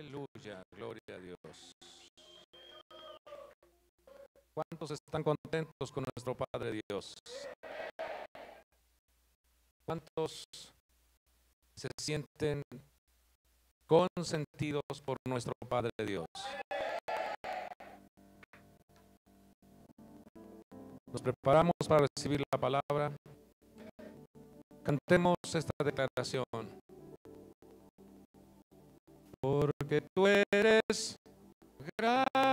Aleluya, gloria a Dios. ¿Cuántos están contentos con nuestro Padre Dios? ¿Cuántos se sienten consentidos por nuestro Padre Dios? Nos preparamos para recibir la palabra. Cantemos esta declaración porque tú eres grande.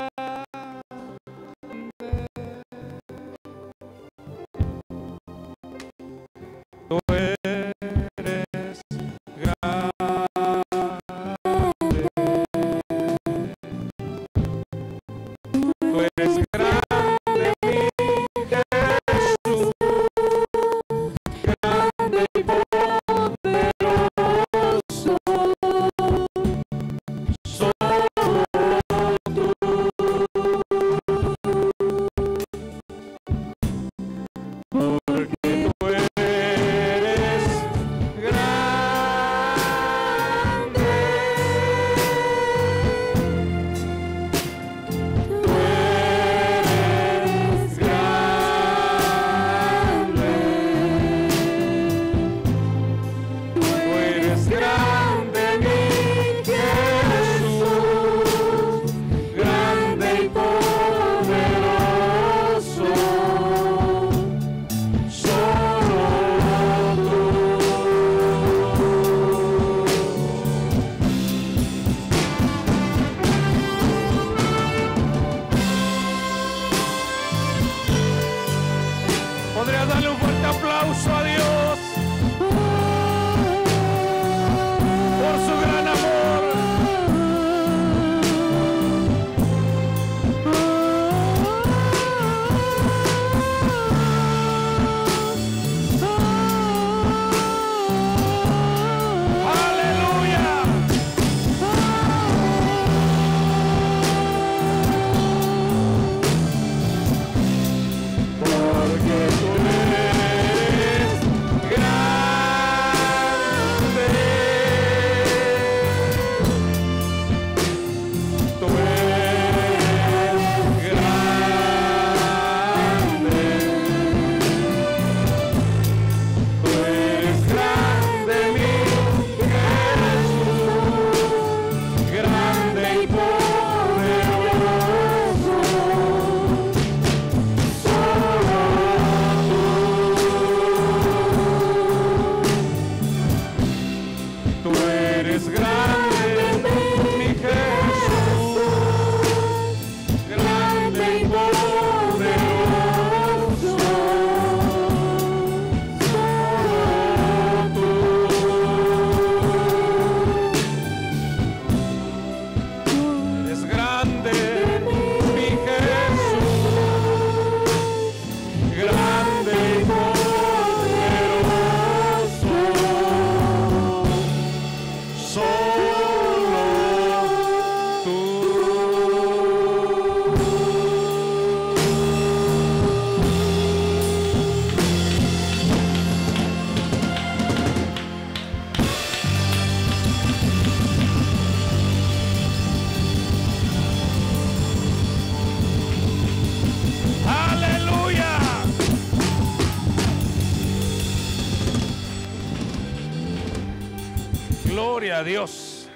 a Dios.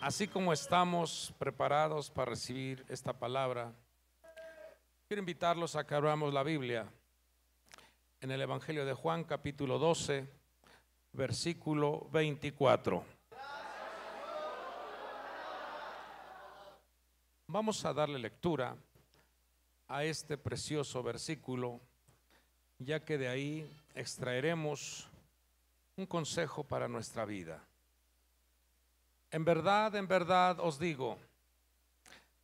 Así como estamos preparados para recibir esta palabra, quiero invitarlos a que abramos la Biblia en el Evangelio de Juan capítulo 12, versículo 24. Vamos a darle lectura a este precioso versículo, ya que de ahí extraeremos un consejo para nuestra vida. En verdad, en verdad os digo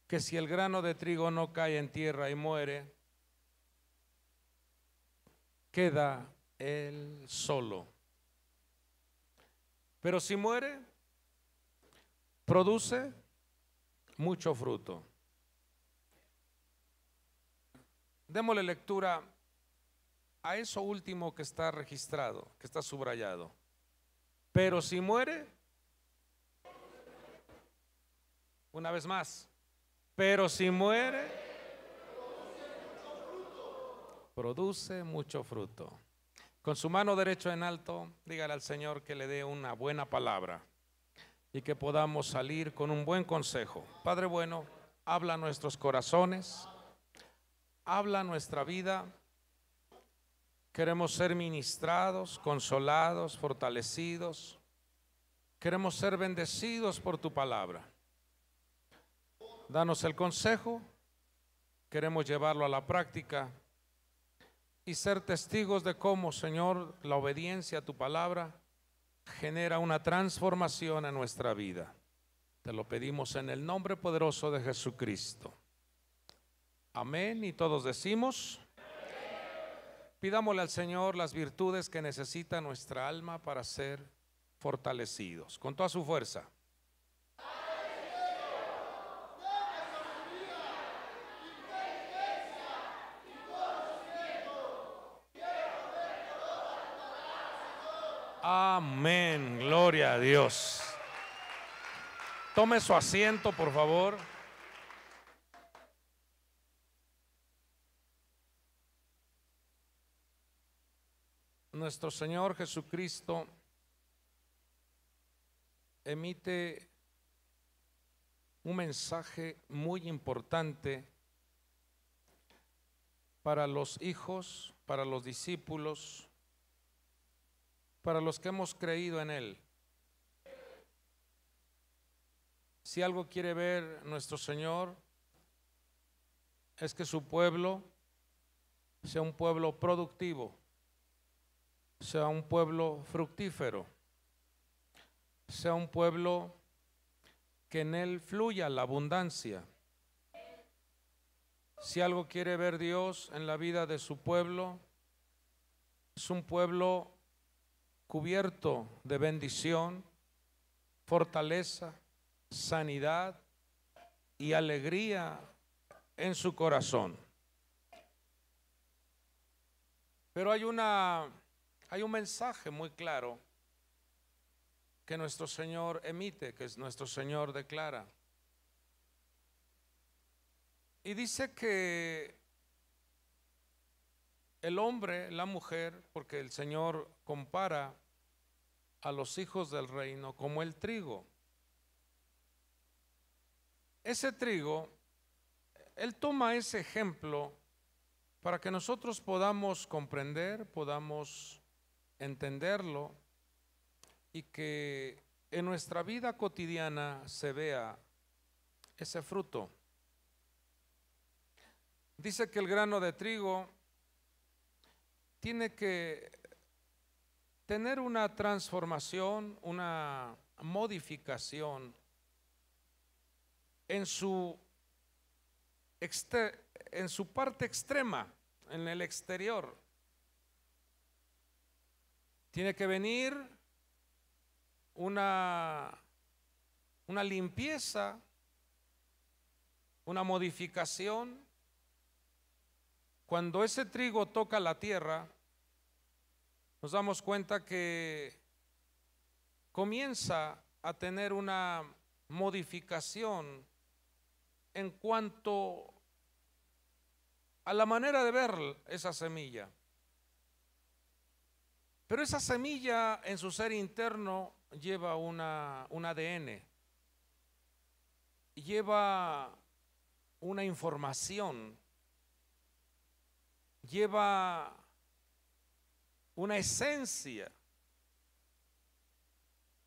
que si el grano de trigo no cae en tierra y muere, queda él solo. Pero si muere, produce mucho fruto. Démosle lectura a eso último que está registrado, que está subrayado. Pero si muere, una vez más, pero si muere, produce mucho fruto. Con su mano derecha en alto, dígale al Señor que le dé una buena palabra y que podamos salir con un buen consejo. Padre bueno, habla nuestros corazones, habla nuestra vida Queremos ser ministrados, consolados, fortalecidos. Queremos ser bendecidos por tu palabra. Danos el consejo. Queremos llevarlo a la práctica y ser testigos de cómo, Señor, la obediencia a tu palabra genera una transformación en nuestra vida. Te lo pedimos en el nombre poderoso de Jesucristo. Amén. Y todos decimos. Pidámosle al Señor las virtudes que necesita nuestra alma para ser fortalecidos con toda su fuerza. Amén, gloria a Dios. Tome su asiento, por favor. nuestro Señor Jesucristo emite un mensaje muy importante para los hijos, para los discípulos, para los que hemos creído en Él. Si algo quiere ver nuestro Señor, es que su pueblo sea un pueblo productivo sea un pueblo fructífero, sea un pueblo que en él fluya la abundancia. Si algo quiere ver Dios en la vida de su pueblo, es un pueblo cubierto de bendición, fortaleza, sanidad y alegría en su corazón. Pero hay una hay un mensaje muy claro que nuestro Señor emite, que nuestro Señor declara. Y dice que el hombre, la mujer, porque el Señor compara a los hijos del reino como el trigo. Ese trigo, Él toma ese ejemplo para que nosotros podamos comprender, podamos entenderlo y que en nuestra vida cotidiana se vea ese fruto. Dice que el grano de trigo tiene que tener una transformación, una modificación en su, parte extrema, en el exterior. Tiene que venir una, una limpieza, una modificación. Cuando ese trigo toca la tierra, nos damos cuenta que comienza a tener una modificación en cuanto a la manera de ver esa semilla. Pero esa semilla en su ser interno lleva un ADN, lleva una información, lleva una esencia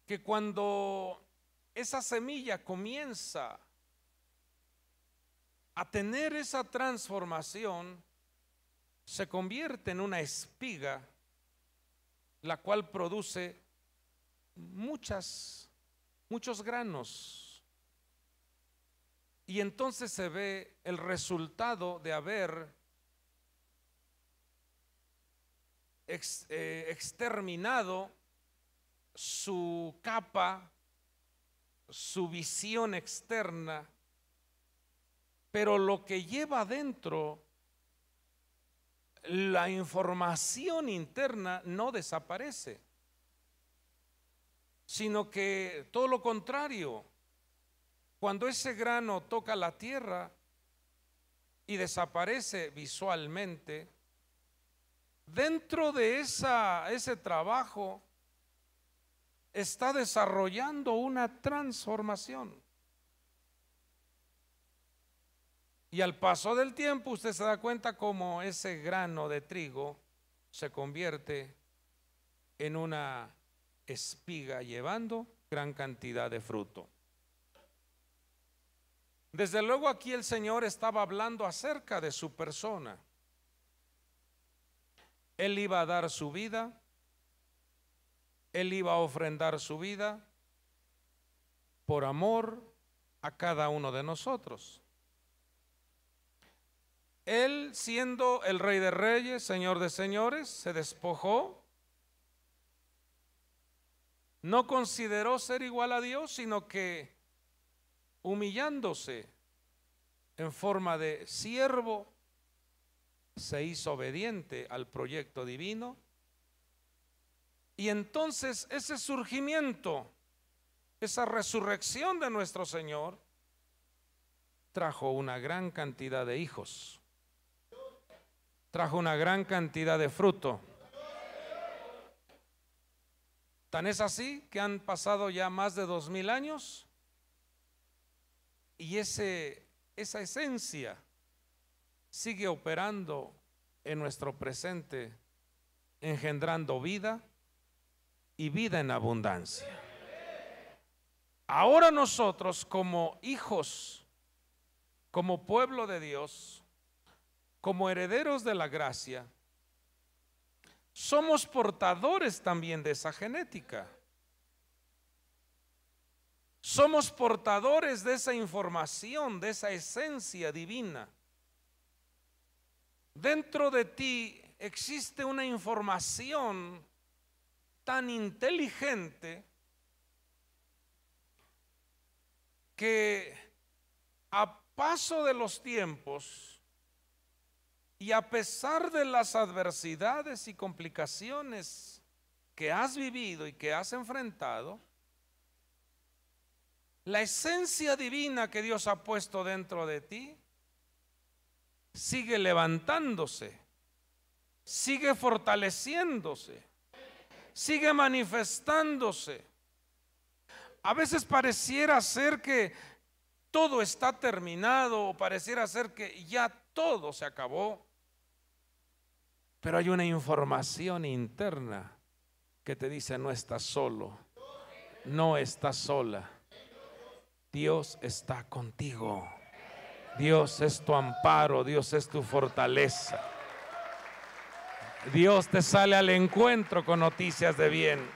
que cuando esa semilla comienza a tener esa transformación, se convierte en una espiga la cual produce muchas, muchos granos. Y entonces se ve el resultado de haber eh, exterminado su capa, su visión externa, pero lo que lleva adentro la información interna no desaparece, sino que todo lo contrario, cuando ese grano toca la tierra y desaparece visualmente, dentro de esa, ese trabajo está desarrollando una transformación. Y al paso del tiempo usted se da cuenta cómo ese grano de trigo se convierte en una espiga llevando gran cantidad de fruto. Desde luego aquí el Señor estaba hablando acerca de su persona. Él iba a dar su vida, Él iba a ofrendar su vida por amor a cada uno de nosotros. Él siendo el rey de reyes, señor de señores, se despojó. No consideró ser igual a Dios, sino que humillándose en forma de siervo, se hizo obediente al proyecto divino. Y entonces ese surgimiento, esa resurrección de nuestro Señor, trajo una gran cantidad de hijos trajo una gran cantidad de fruto. Tan es así que han pasado ya más de dos mil años y ese, esa esencia sigue operando en nuestro presente, engendrando vida y vida en abundancia. Ahora nosotros como hijos, como pueblo de Dios, como herederos de la gracia, somos portadores también de esa genética. Somos portadores de esa información, de esa esencia divina. Dentro de ti existe una información tan inteligente que a paso de los tiempos, y a pesar de las adversidades y complicaciones que has vivido y que has enfrentado, la esencia divina que Dios ha puesto dentro de ti sigue levantándose, sigue fortaleciéndose, sigue manifestándose. A veces pareciera ser que todo está terminado o pareciera ser que ya todo se acabó. Pero hay una información interna que te dice, no estás solo, no estás sola. Dios está contigo. Dios es tu amparo, Dios es tu fortaleza. Dios te sale al encuentro con noticias de bien.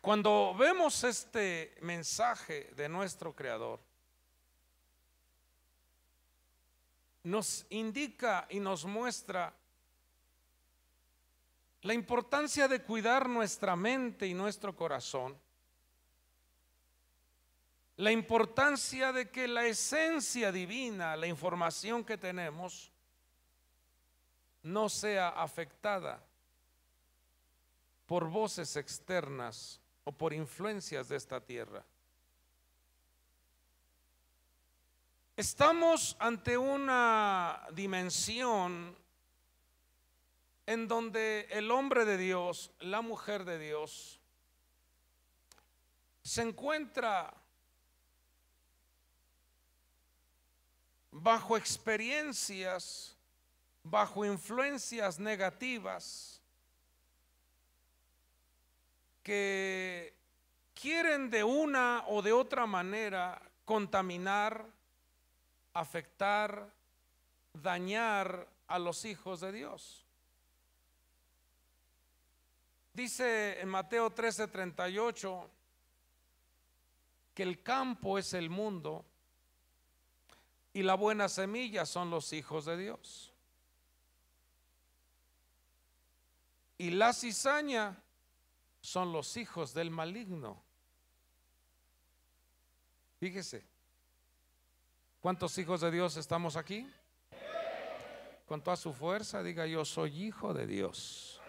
Cuando vemos este mensaje de nuestro Creador, nos indica y nos muestra la importancia de cuidar nuestra mente y nuestro corazón. La importancia de que la esencia divina, la información que tenemos, no sea afectada por voces externas o por influencias de esta tierra. Estamos ante una dimensión en donde el hombre de Dios, la mujer de Dios, se encuentra bajo experiencias, bajo influencias negativas que quieren de una o de otra manera contaminar, afectar, dañar a los hijos de Dios. Dice en Mateo 13:38 que el campo es el mundo y la buena semilla son los hijos de Dios. Y la cizaña son los hijos del maligno. Fíjese, ¿Cuántos hijos de Dios estamos aquí? Con toda su fuerza, diga yo soy hijo de Dios.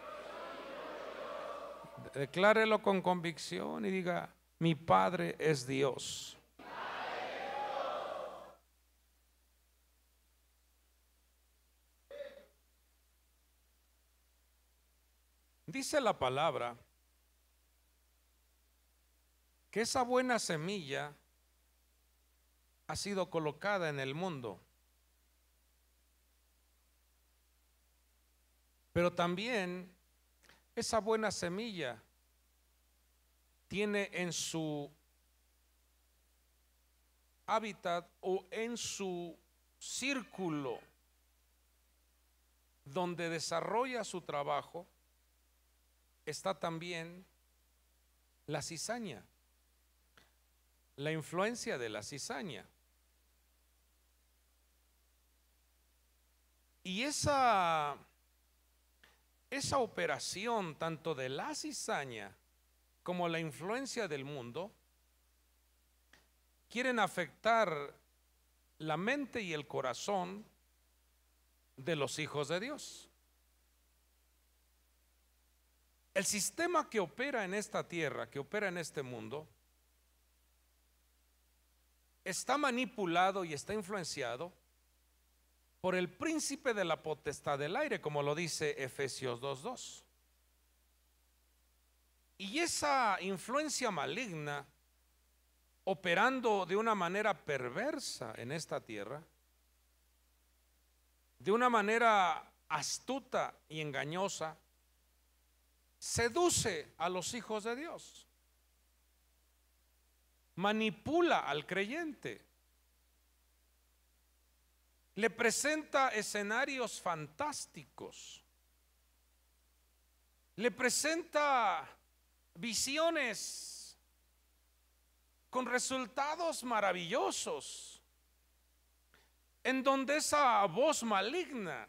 Declárelo con convicción y diga, mi Padre es Dios. Dice la palabra que esa buena semilla ha sido colocada en el mundo. Pero también esa buena semilla tiene en su hábitat o en su círculo donde desarrolla su trabajo, está también la cizaña, la influencia de la cizaña. Y esa, esa operación tanto de la cizaña como la influencia del mundo quieren afectar la mente y el corazón de los hijos de Dios. El sistema que opera en esta tierra, que opera en este mundo, está manipulado y está influenciado por el príncipe de la potestad del aire, como lo dice Efesios 2.2. Y esa influencia maligna, operando de una manera perversa en esta tierra, de una manera astuta y engañosa, seduce a los hijos de Dios, manipula al creyente le presenta escenarios fantásticos, le presenta visiones con resultados maravillosos, en donde esa voz maligna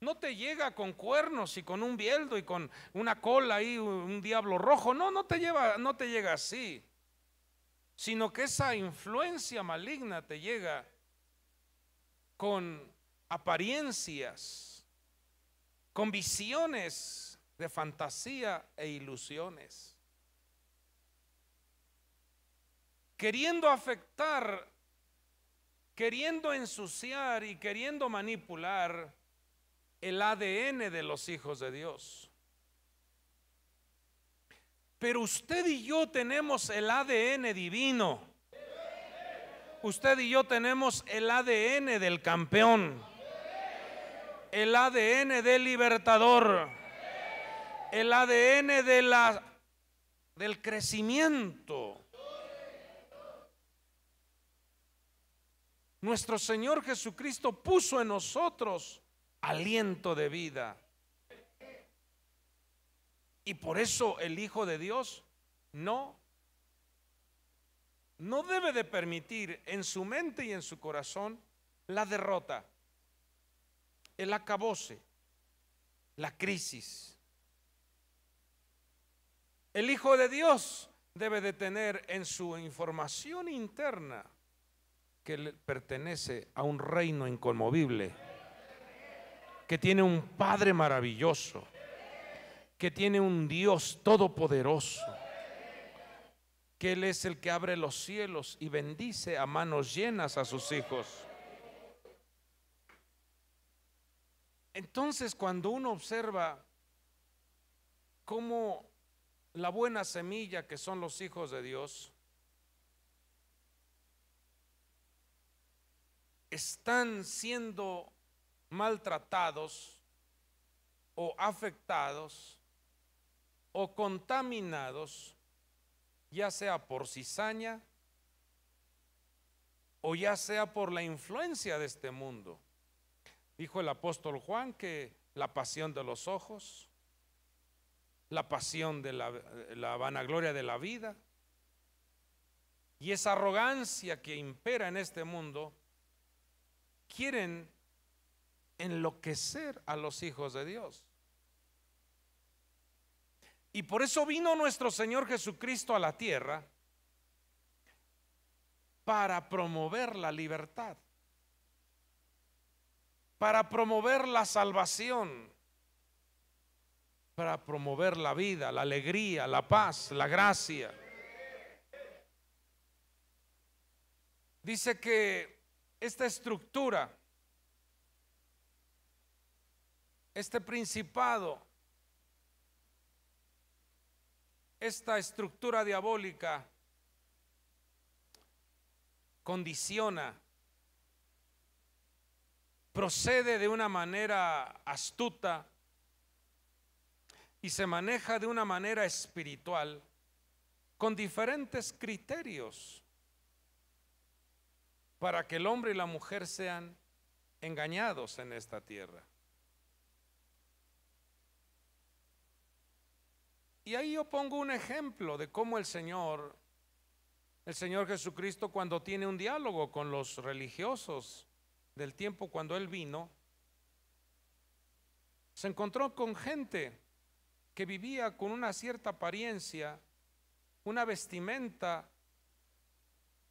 no te llega con cuernos y con un bieldo y con una cola y un diablo rojo, no, no te, lleva, no te llega así, sino que esa influencia maligna te llega con apariencias, con visiones de fantasía e ilusiones, queriendo afectar, queriendo ensuciar y queriendo manipular el ADN de los hijos de Dios. Pero usted y yo tenemos el ADN divino usted y yo tenemos el ADN del campeón, el ADN del libertador, el ADN de la, del crecimiento. Nuestro Señor Jesucristo puso en nosotros aliento de vida. Y por eso el Hijo de Dios no no debe de permitir en su mente y en su corazón la derrota, el acabose, la crisis. El Hijo de Dios debe de tener en su información interna que le pertenece a un reino inconmovible, que tiene un Padre maravilloso, que tiene un Dios todopoderoso, que Él es el que abre los cielos y bendice a manos llenas a sus hijos. Entonces cuando uno observa cómo la buena semilla que son los hijos de Dios están siendo maltratados o afectados o contaminados ya sea por cizaña o ya sea por la influencia de este mundo. Dijo el apóstol Juan que la pasión de los ojos, la pasión de la, vanagloria de la vida y esa arrogancia que impera en este mundo quieren enloquecer a los hijos de Dios. Y por eso vino nuestro Señor Jesucristo a la tierra para promover la libertad, para promover la salvación, para promover la vida, la alegría, la paz, la gracia. Dice que esta estructura, este principado, esta estructura diabólica condiciona, procede de una manera astuta y se maneja de una manera espiritual con diferentes criterios para que el hombre y la mujer sean engañados en esta tierra. Y ahí yo pongo un ejemplo de cómo el Señor, el Señor Jesucristo, cuando tiene un diálogo con los religiosos del tiempo cuando Él vino, se encontró con gente que vivía con una cierta apariencia, una vestimenta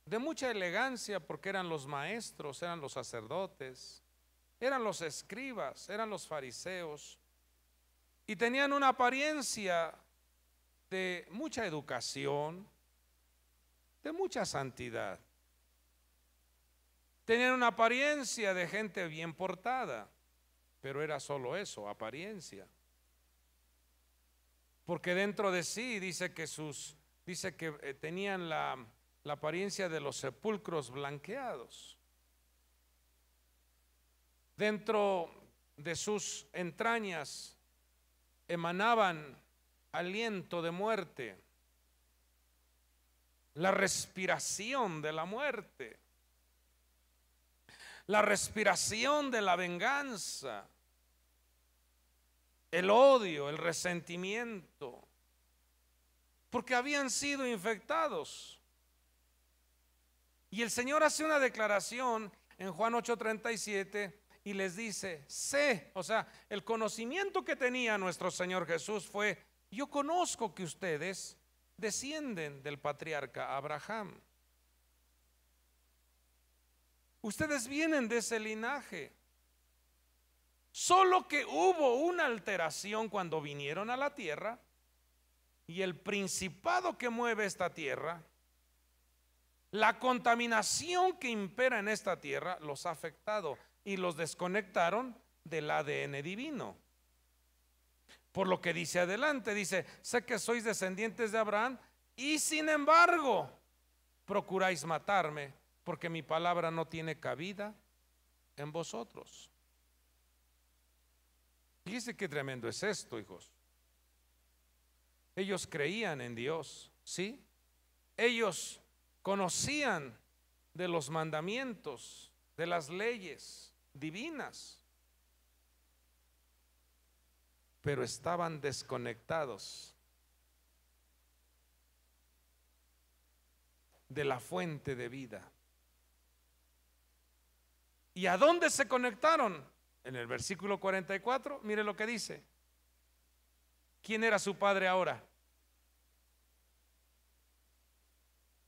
de mucha elegancia, porque eran los maestros, eran los sacerdotes, eran los escribas, eran los fariseos, y tenían una apariencia de mucha educación, de mucha santidad. Tenían una apariencia de gente bien portada, pero era solo eso, apariencia. Porque dentro de sí dice que sus dice que eh, tenían la, la apariencia de los sepulcros blanqueados. Dentro de sus entrañas emanaban aliento de muerte, la respiración de la muerte, la respiración de la venganza, el odio, el resentimiento, porque habían sido infectados. Y el Señor hace una declaración en Juan 8:37 y les dice, sé, o sea, el conocimiento que tenía nuestro Señor Jesús fue, yo conozco que ustedes descienden del patriarca Abraham. Ustedes vienen de ese linaje. Solo que hubo una alteración cuando vinieron a la tierra y el principado que mueve esta tierra, la contaminación que impera en esta tierra los ha afectado y los desconectaron del ADN divino. Por lo que dice adelante, dice, sé que sois descendientes de Abraham y sin embargo procuráis matarme porque mi palabra no tiene cabida en vosotros. Fíjese qué tremendo es esto, hijos. Ellos creían en Dios, ¿sí? Ellos conocían de los mandamientos, de las leyes divinas. pero estaban desconectados de la fuente de vida. ¿Y a dónde se conectaron? En el versículo 44, mire lo que dice. ¿Quién era su padre ahora?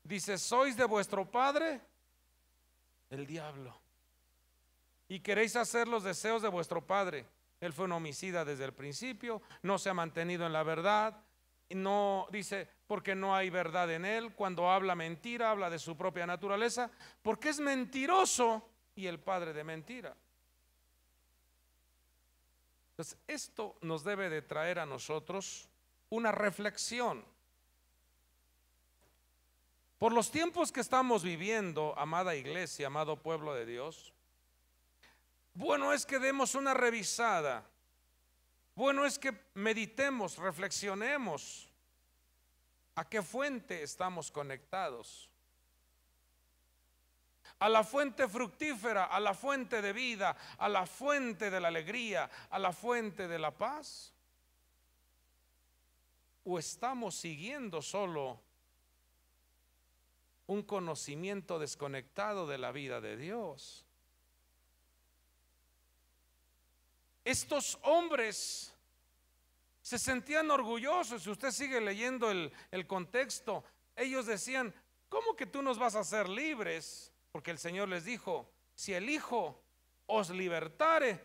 Dice, sois de vuestro padre el diablo y queréis hacer los deseos de vuestro padre. Él fue un homicida desde el principio, no se ha mantenido en la verdad, no dice porque no hay verdad en él, cuando habla mentira, habla de su propia naturaleza, porque es mentiroso y el padre de mentira. Entonces, esto nos debe de traer a nosotros una reflexión. Por los tiempos que estamos viviendo, amada iglesia, amado pueblo de Dios, bueno es que demos una revisada. Bueno es que meditemos, reflexionemos. ¿A qué fuente estamos conectados? A la fuente fructífera, a la fuente de vida, a la fuente de la alegría, a la fuente de la paz. ¿O estamos siguiendo solo un conocimiento desconectado de la vida de Dios? estos hombres se sentían orgullosos. Si usted sigue leyendo el, contexto, ellos decían, ¿cómo que tú nos vas a hacer libres? Porque el Señor les dijo, si el Hijo os libertare,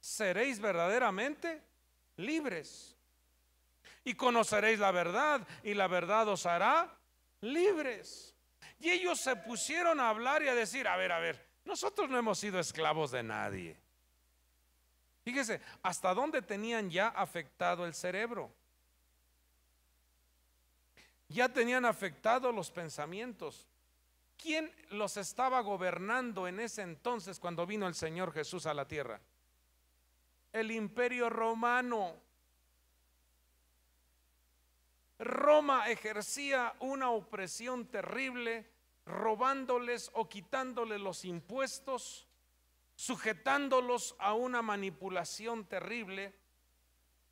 seréis verdaderamente libres. Y conoceréis la verdad y la verdad os hará libres. Y ellos se pusieron a hablar y a decir, a ver, a ver, nosotros no hemos sido esclavos de nadie. Fíjese, hasta dónde tenían ya afectado el cerebro. Ya tenían afectado los pensamientos. ¿Quién los estaba gobernando en ese entonces cuando vino el Señor Jesús a la tierra? El imperio romano. Roma ejercía una opresión terrible, robándoles o quitándoles los impuestos sujetándolos a una manipulación terrible.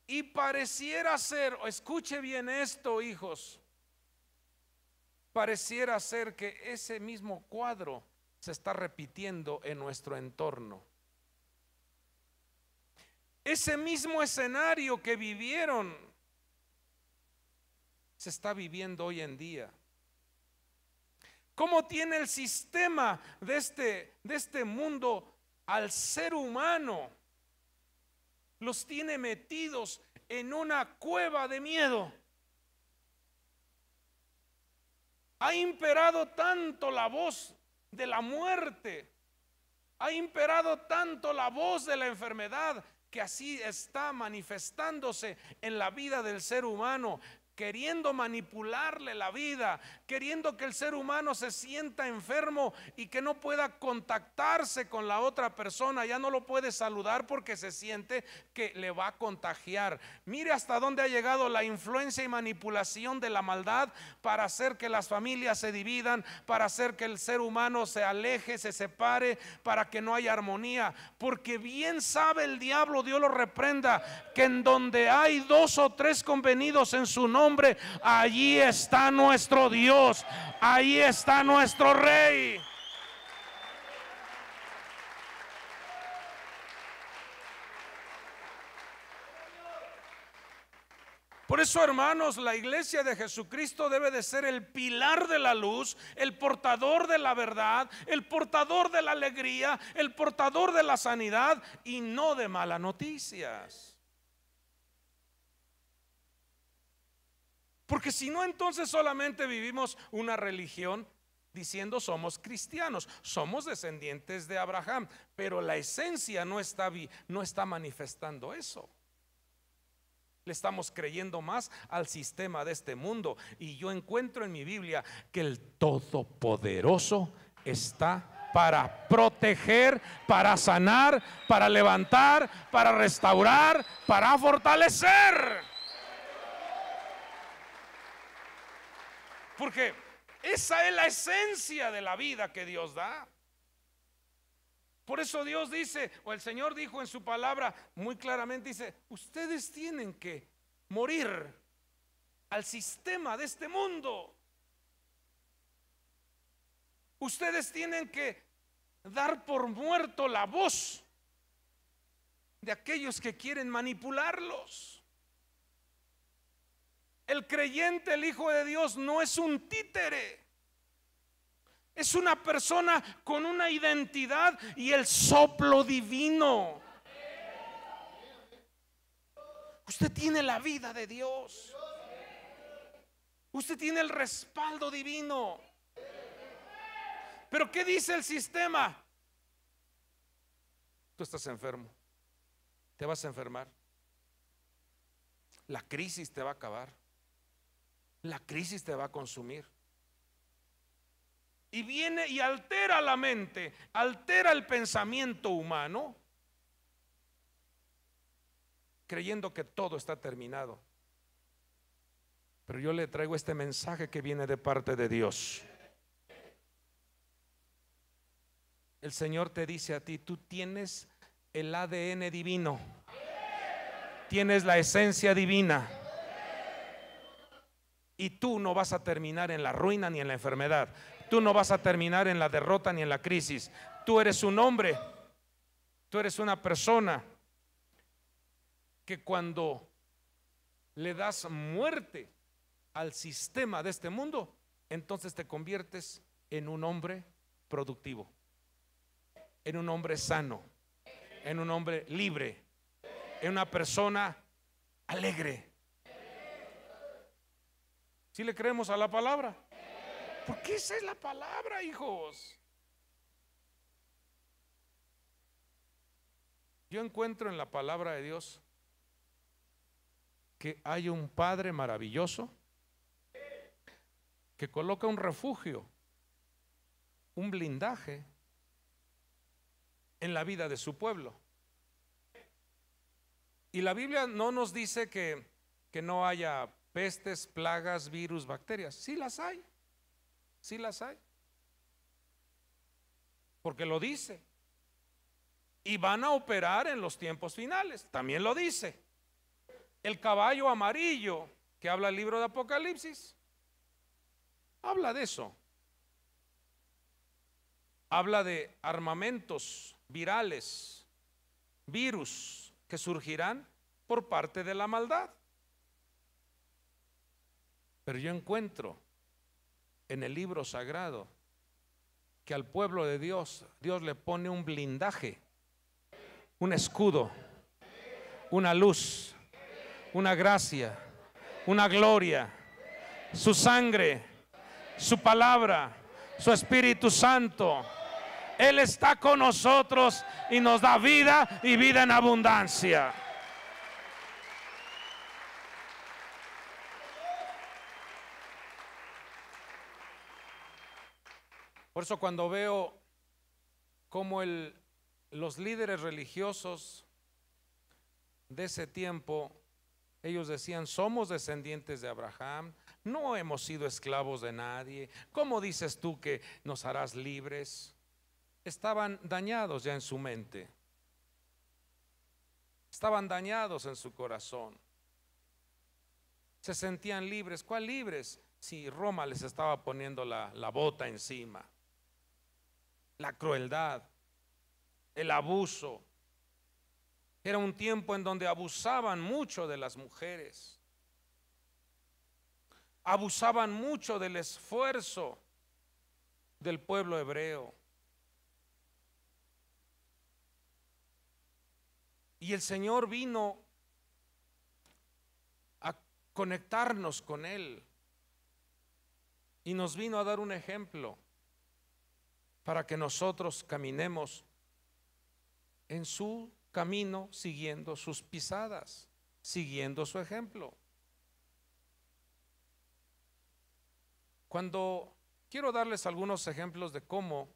Y pareciera ser, escuche bien esto, hijos, pareciera ser que ese mismo cuadro se está repitiendo en nuestro entorno. Ese mismo escenario que vivieron se está viviendo hoy en día. ¿Cómo tiene el sistema de este, de este mundo al ser humano, los tiene metidos en una cueva de miedo. Ha imperado tanto la voz de la muerte, ha imperado tanto la voz de la enfermedad que así está manifestándose en la vida del ser humano, queriendo manipularle la vida, queriendo que el ser humano se sienta enfermo y que no pueda contactarse con la otra persona, ya no lo puede saludar porque se siente que le va a contagiar. Mire hasta dónde ha llegado la influencia y manipulación de la maldad para hacer que las familias se dividan, para hacer que el ser humano se aleje, se separe, para que no haya armonía, porque bien sabe el diablo, Dios lo reprenda, que en donde hay dos o tres convenidos en su nombre, allí está nuestro Dios Ahí está nuestro rey. Por eso, hermanos, la iglesia de Jesucristo debe de ser el pilar de la luz, el portador de la verdad, el portador de la alegría, el portador de la sanidad y no de malas noticias. Porque si no, entonces solamente vivimos una religión diciendo somos cristianos, somos descendientes de Abraham, pero la esencia no está, no está manifestando eso. Le estamos creyendo más al sistema de este mundo. Y yo encuentro en mi Biblia que el Todopoderoso está para proteger, para sanar, para levantar, para restaurar, para fortalecer. Porque esa es la esencia de la vida que Dios da. Por eso Dios dice, o el Señor dijo en su palabra muy claramente, dice, ustedes tienen que morir al sistema de este mundo. Ustedes tienen que dar por muerto la voz de aquellos que quieren manipularlos. El creyente, el Hijo de Dios, no es un títere. Es una persona con una identidad y el soplo divino. Usted tiene la vida de Dios. Usted tiene el respaldo divino. Pero ¿qué dice el sistema? Tú estás enfermo. Te vas a enfermar. La crisis te va a acabar la crisis te va a consumir. Y viene y altera la mente, altera el pensamiento humano, creyendo que todo está terminado. Pero yo le traigo este mensaje que viene de parte de Dios. El Señor te dice a ti, tú tienes el ADN divino, tienes la esencia divina y tú no vas a terminar en la ruina ni en la enfermedad. Tú no vas a terminar en la derrota ni en la crisis. Tú eres un hombre. Tú eres una persona que cuando le das muerte al sistema de este mundo, entonces te conviertes en un hombre productivo, en un hombre sano, en un hombre libre, en una persona alegre. Si le creemos a la palabra. Porque esa es la palabra, hijos. Yo encuentro en la palabra de Dios que hay un Padre maravilloso que coloca un refugio, un blindaje en la vida de su pueblo. Y la Biblia no nos dice que, que no haya pestes, plagas, virus, bacterias. Sí las hay, sí las hay. Porque lo dice. Y van a operar en los tiempos finales, también lo dice. El caballo amarillo que habla el libro de Apocalipsis, habla de eso. Habla de armamentos virales, virus que surgirán por parte de la maldad. Pero yo encuentro en el libro sagrado que al pueblo de Dios Dios le pone un blindaje, un escudo, una luz, una gracia, una gloria, su sangre, su palabra, su Espíritu Santo. Él está con nosotros y nos da vida y vida en abundancia. Por eso cuando veo cómo los líderes religiosos de ese tiempo, ellos decían, somos descendientes de Abraham, no hemos sido esclavos de nadie, ¿cómo dices tú que nos harás libres? Estaban dañados ya en su mente, estaban dañados en su corazón, se sentían libres, ¿cuál libres? Si Roma les estaba poniendo la bota encima la crueldad, el abuso. Era un tiempo en donde abusaban mucho de las mujeres, abusaban mucho del esfuerzo del pueblo hebreo. Y el Señor vino a conectarnos con Él y nos vino a dar un ejemplo para que nosotros caminemos en su camino siguiendo sus pisadas, siguiendo su ejemplo. Cuando quiero darles algunos ejemplos de cómo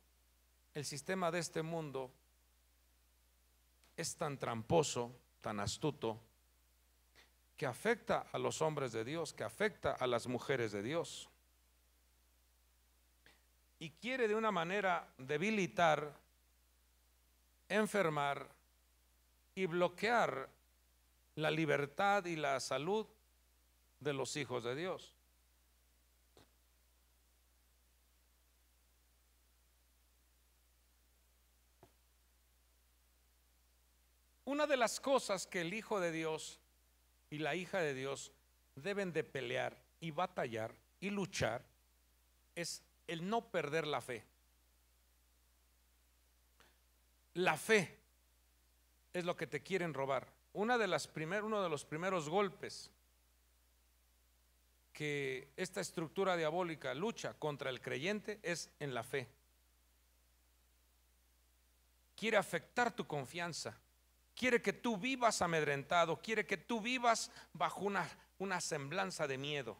el sistema de este mundo es tan tramposo, tan astuto, que afecta a los hombres de Dios, que afecta a las mujeres de Dios y quiere de una manera debilitar, enfermar y bloquear la libertad y la salud de los hijos de Dios. Una de las cosas que el Hijo de Dios y la hija de Dios deben de pelear y batallar y luchar es el no perder la fe. La fe es lo que te quieren robar. Una de las uno de los primeros golpes que esta estructura diabólica lucha contra el creyente es en la fe. Quiere afectar tu confianza. Quiere que tú vivas amedrentado. Quiere que tú vivas bajo una, una semblanza de miedo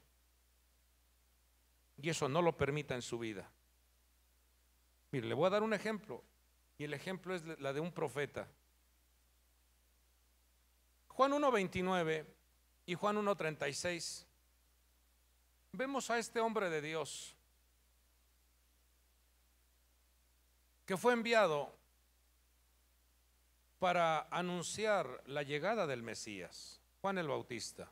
y eso no lo permita en su vida. Mire, le voy a dar un ejemplo y el ejemplo es la de un profeta. Juan 1.29 y Juan 1.36 vemos a este hombre de Dios que fue enviado para anunciar la llegada del Mesías, Juan el Bautista.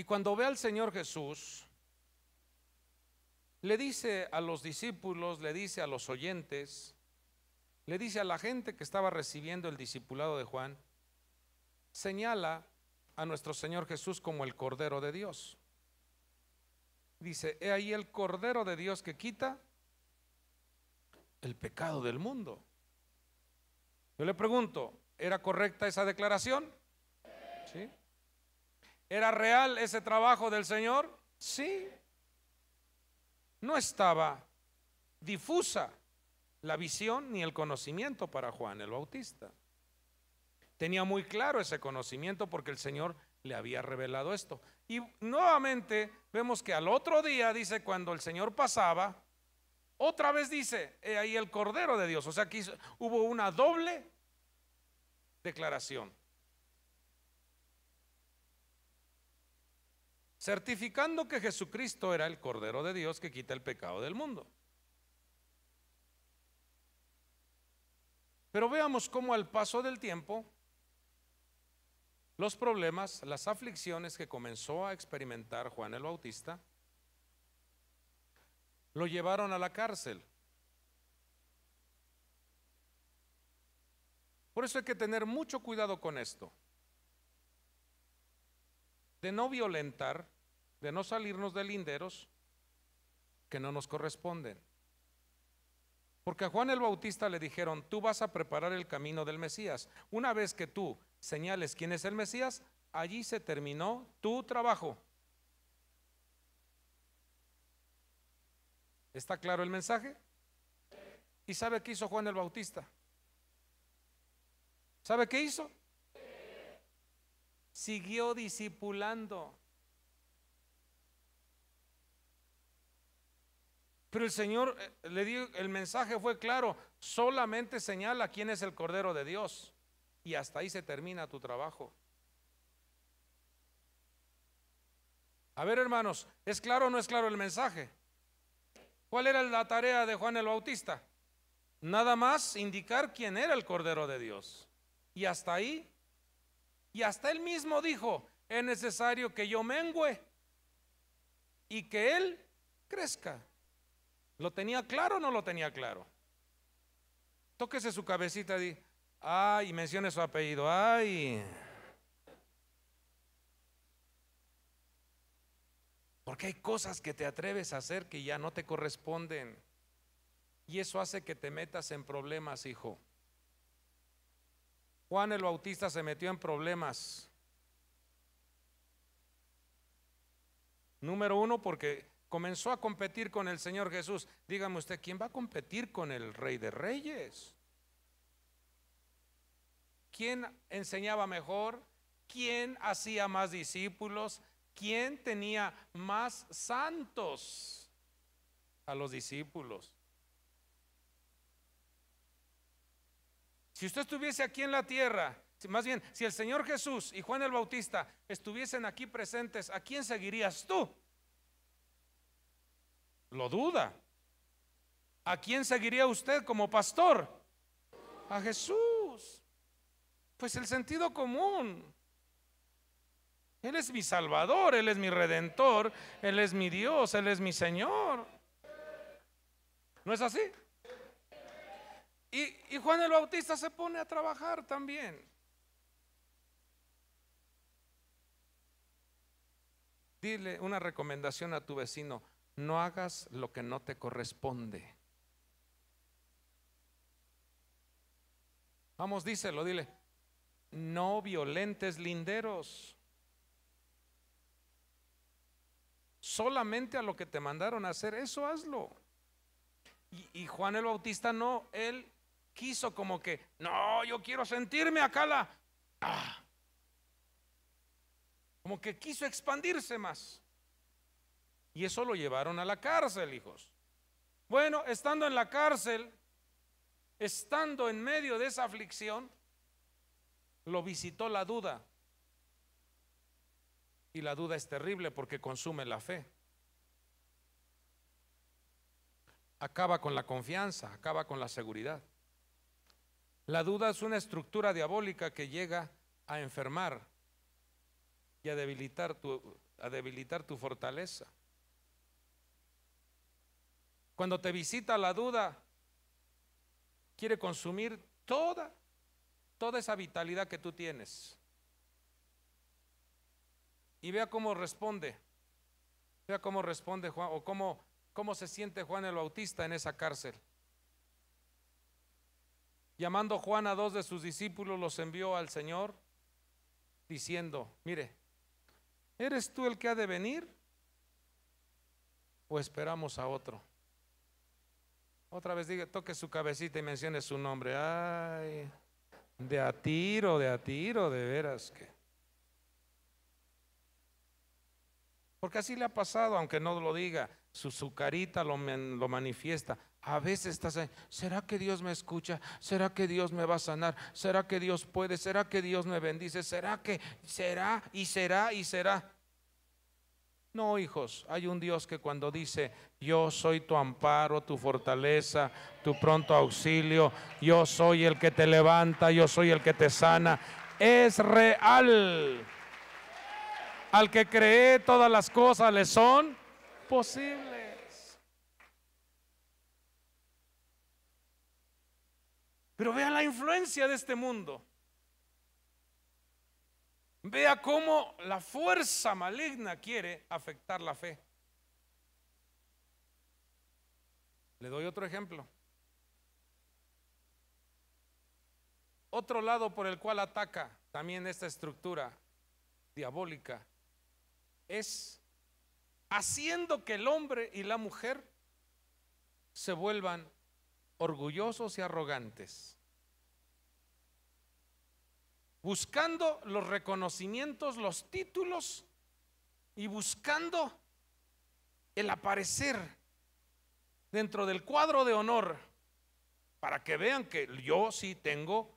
Y cuando ve al Señor Jesús, le dice a los discípulos, le dice a los oyentes, le dice a la gente que estaba recibiendo el discipulado de Juan, señala a nuestro Señor Jesús como el Cordero de Dios. Dice, he ahí el Cordero de Dios que quita el pecado del mundo. Yo le pregunto, ¿era correcta esa declaración? ¿Era real ese trabajo del Señor? Sí. No estaba difusa la visión ni el conocimiento para Juan el Bautista. Tenía muy claro ese conocimiento porque el Señor le había revelado esto. Y nuevamente vemos que al otro día, dice, cuando el Señor pasaba, otra vez dice, he ahí el Cordero de Dios. O sea, aquí hubo una doble declaración. certificando que Jesucristo era el Cordero de Dios que quita el pecado del mundo. Pero veamos cómo al paso del tiempo los problemas, las aflicciones que comenzó a experimentar Juan el Bautista, lo llevaron a la cárcel. Por eso hay que tener mucho cuidado con esto, de no violentar de no salirnos de linderos que no nos corresponden. Porque a Juan el Bautista le dijeron, tú vas a preparar el camino del Mesías. Una vez que tú señales quién es el Mesías, allí se terminó tu trabajo. ¿Está claro el mensaje? ¿Y sabe qué hizo Juan el Bautista? ¿Sabe qué hizo? Siguió discipulando. Pero el Señor eh, le dio, el mensaje fue claro, solamente señala quién es el Cordero de Dios y hasta ahí se termina tu trabajo. A ver, hermanos, ¿es claro o no es claro el mensaje? ¿Cuál era la tarea de Juan el Bautista? Nada más indicar quién era el Cordero de Dios. Y hasta ahí, y hasta él mismo dijo, es necesario que yo mengüe y que él crezca. ¿Lo tenía claro o no lo tenía claro? Tóquese su cabecita y, ay, mencione su apellido, ay. Porque hay cosas que te atreves a hacer que ya no te corresponden. Y eso hace que te metas en problemas, hijo. Juan el Bautista se metió en problemas. Número uno, porque comenzó a competir con el Señor Jesús. Dígame usted, ¿quién va a competir con el Rey de Reyes? ¿Quién enseñaba mejor? ¿Quién hacía más discípulos? ¿Quién tenía más santos a los discípulos? Si usted estuviese aquí en la tierra, más bien, si el Señor Jesús y Juan el Bautista estuviesen aquí presentes, ¿a quién seguirías tú? Lo duda. ¿A quién seguiría usted como pastor? A Jesús. Pues el sentido común. Él es mi Salvador, Él es mi Redentor, Él es mi Dios, Él es mi Señor. ¿No es así? Y, Juan el Bautista se pone a trabajar también. Dile una recomendación a tu vecino, no hagas lo que no te corresponde. Vamos, díselo, dile. No violentes linderos. Solamente a lo que te mandaron a hacer, eso hazlo. Y, Juan el Bautista no, él quiso como que, no, yo quiero sentirme acá ah. Como que quiso expandirse más. Y eso lo llevaron a la cárcel, hijos. Bueno, estando en la cárcel, estando en medio de esa aflicción, lo visitó la duda. Y la duda es terrible porque consume la fe. Acaba con la confianza, acaba con la seguridad. La duda es una estructura diabólica que llega a enfermar y a debilitar tu, a debilitar tu fortaleza. Cuando te visita la duda, quiere consumir toda, toda esa vitalidad que tú tienes. Y vea cómo responde. Vea cómo responde Juan o cómo, cómo se siente Juan el Bautista en esa cárcel. Llamando Juan a dos de sus discípulos, los envió al Señor diciendo, mire, ¿eres tú el que ha de venir? ¿O esperamos a otro? Otra vez diga, toque su cabecita y mencione su nombre. Ay, de a tiro, de a tiro, de veras que. Porque así le ha pasado, aunque no lo diga, su, su carita lo, lo manifiesta. A veces estás ahí, ¿será que Dios me escucha? ¿Será que Dios me va a sanar? ¿Será que Dios puede? ¿Será que Dios me bendice? ¿Será que será y será y será? No, hijos, hay un Dios que cuando dice, yo soy tu amparo, tu fortaleza, tu pronto auxilio, yo soy el que te levanta, yo soy el que te sana, es real. Al que cree todas las cosas le son posibles. Pero vean la influencia de este mundo. Vea cómo la fuerza maligna quiere afectar la fe. Le doy otro ejemplo. Otro lado por el cual ataca también esta estructura diabólica es haciendo que el hombre y la mujer se vuelvan orgullosos y arrogantes buscando los reconocimientos, los títulos y buscando el aparecer dentro del cuadro de honor para que vean que yo sí tengo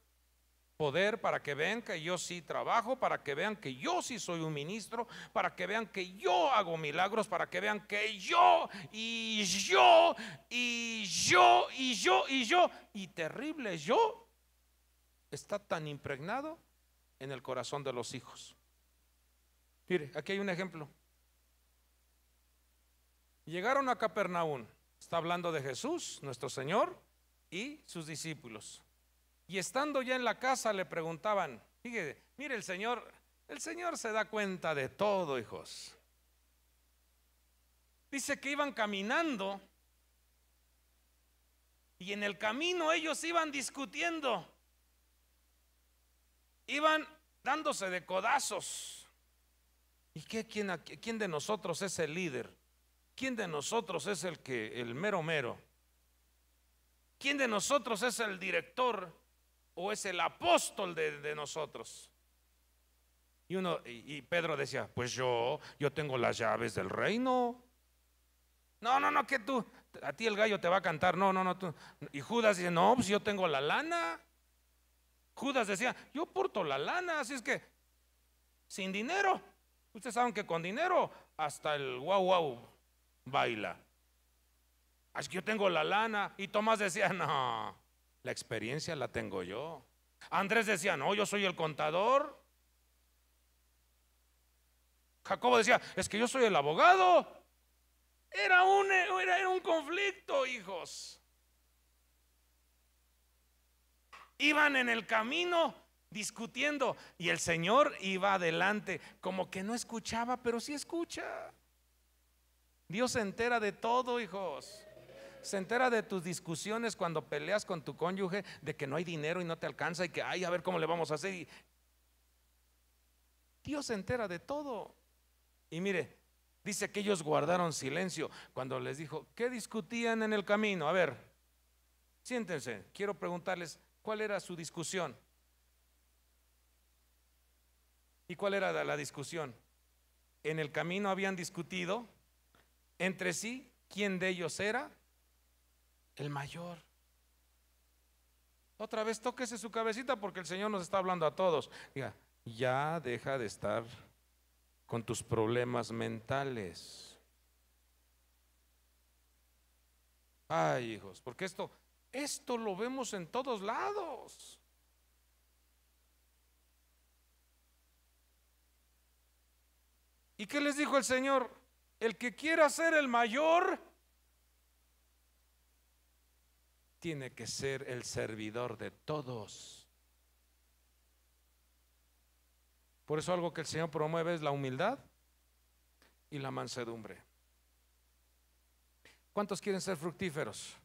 poder, para que vean que yo sí trabajo, para que vean que yo sí soy un ministro, para que vean que yo hago milagros, para que vean que yo y yo y yo y yo y yo y terrible yo está tan impregnado en el corazón de los hijos. Mire, aquí hay un ejemplo. Llegaron a Capernaum, está hablando de Jesús, nuestro Señor, y sus discípulos. Y estando ya en la casa le preguntaban, mire el Señor, el Señor se da cuenta de todo, hijos. Dice que iban caminando y en el camino ellos iban discutiendo iban dándose de codazos. ¿Y qué, quién, quién de nosotros es el líder? ¿Quién de nosotros es el que el mero mero? ¿Quién de nosotros es el director o es el apóstol de, nosotros? Y uno y, Pedro decía, pues yo yo tengo las llaves del reino. No, no, no, que tú a ti el gallo te va a cantar. No, no, no, tú. Y Judas dice, "No, pues yo tengo la lana." Judas decía, yo porto la lana, así es que sin dinero. Ustedes saben que con dinero hasta el guau guau baila. Así que yo tengo la lana. Y Tomás decía, no, la experiencia la tengo yo. Andrés decía, no, yo soy el contador. Jacobo decía, es que yo soy el abogado. Era un, era un conflicto, hijos. Iban en el camino discutiendo y el Señor iba adelante, como que no escuchaba, pero sí escucha. Dios se entera de todo, hijos. Se entera de tus discusiones cuando peleas con tu cónyuge de que no hay dinero y no te alcanza y que, ay, a ver cómo le vamos a hacer. Dios se entera de todo. Y mire, dice que ellos guardaron silencio cuando les dijo, ¿qué discutían en el camino? A ver, siéntense, quiero preguntarles, ¿Cuál era su discusión? ¿Y cuál era la, discusión? En el camino habían discutido entre sí quién de ellos era el mayor. Otra vez tóquese su cabecita porque el Señor nos está hablando a todos. ya deja de estar con tus problemas mentales. Ay, hijos, porque esto, esto lo vemos en todos lados. ¿Y qué les dijo el Señor? El que quiera ser el mayor tiene que ser el servidor de todos. Por eso algo que el Señor promueve es la humildad y la mansedumbre. ¿Cuántos quieren ser fructíferos?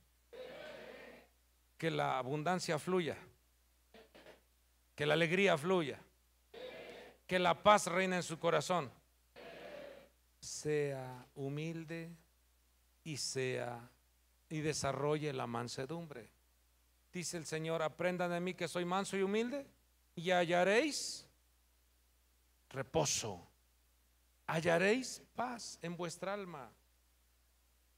que la abundancia fluya, que la alegría fluya, que la paz reina en su corazón. Sea humilde y sea y desarrolle la mansedumbre. Dice el Señor, aprendan de mí que soy manso y humilde y hallaréis reposo, hallaréis paz en vuestra alma.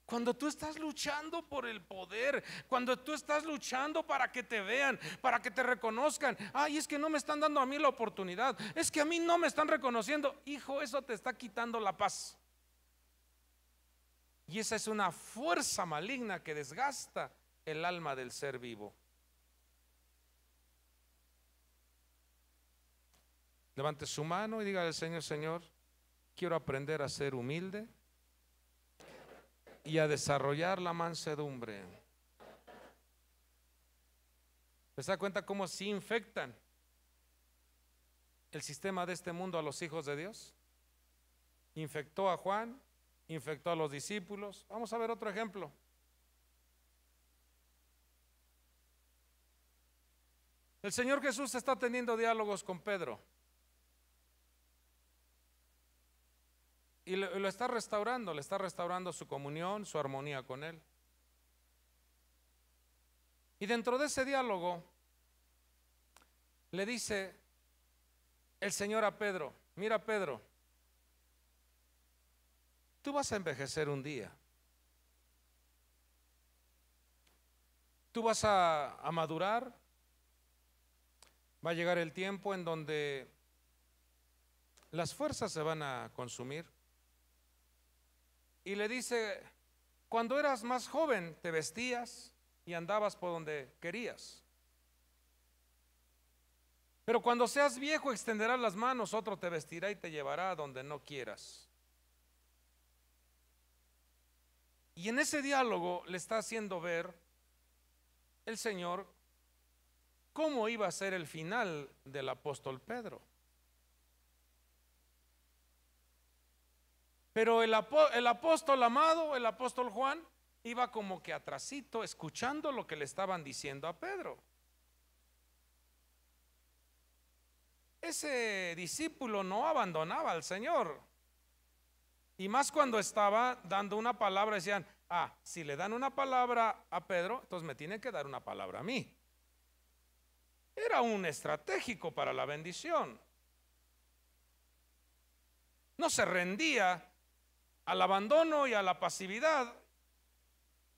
Cuando tú estás luchando por el poder, cuando tú estás luchando para que te vean, para que te reconozcan, ay, es que no me están dando a mí la oportunidad, es que a mí no me están reconociendo, hijo, eso te está quitando la paz. Y esa es una fuerza maligna que desgasta el alma del ser vivo. Levante su mano y diga al Señor, Señor, quiero aprender a ser humilde y a desarrollar la mansedumbre. ¿Se da cuenta cómo se infectan el sistema de este mundo a los hijos de Dios? Infectó a Juan, infectó a los discípulos. Vamos a ver otro ejemplo. El Señor Jesús está teniendo diálogos con Pedro. y lo, está restaurando, le está restaurando su comunión, su armonía con Él. Y dentro de ese diálogo le dice el Señor a Pedro, mira Pedro, tú vas a envejecer un día, tú vas a madurar, va a llegar el tiempo en donde las fuerzas se van a consumir y le dice, cuando eras más joven te vestías y andabas por donde querías. Pero cuando seas viejo extenderás las manos, otro te vestirá y te llevará a donde no quieras. Y en ese diálogo le está haciendo ver el Señor cómo iba a ser el final del apóstol Pedro. Pero el, apóstol amado, el apóstol Juan, iba como que atrasito escuchando lo que le estaban diciendo a Pedro. Ese discípulo no abandonaba al Señor. Y más cuando estaba dando una palabra, decían, ah, si le dan una palabra a Pedro, entonces me tienen que dar una palabra a mí. Era un estratégico para la bendición. No se rendía al abandono y a la pasividad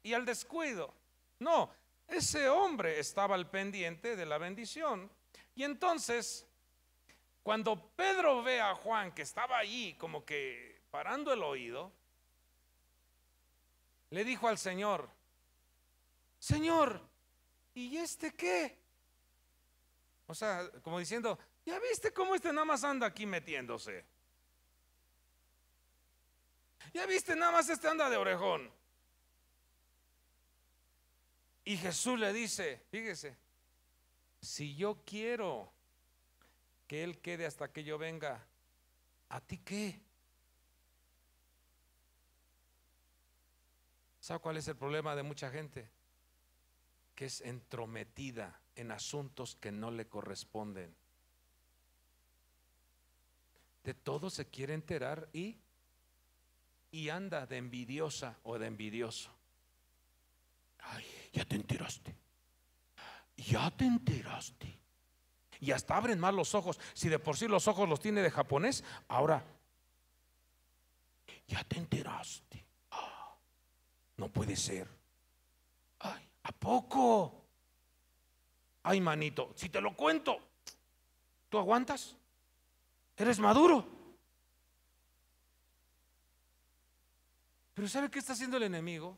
y al descuido. No, ese hombre estaba al pendiente de la bendición. Y entonces, cuando Pedro ve a Juan que estaba allí como que parando el oído, le dijo al Señor, Señor, ¿y este qué? O sea, como diciendo, ya viste cómo este nada más anda aquí metiéndose. Ya viste, nada más este anda de orejón. Y Jesús le dice, fíjese, si yo quiero que Él quede hasta que yo venga, ¿a ti qué? ¿Sabe cuál es el problema de mucha gente? Que es entrometida en asuntos que no le corresponden. De todo se quiere enterar y y anda de envidiosa o de envidioso. Ay, ya te enteraste. Ya te enteraste. Y hasta abren más los ojos. Si de por sí los ojos los tiene de japonés, ahora ya te enteraste. Ah, no puede ser. Ay, ¿a poco? Ay, manito, si te lo cuento, ¿tú aguantas? ¿Eres maduro? Pero ¿sabe qué está haciendo el enemigo?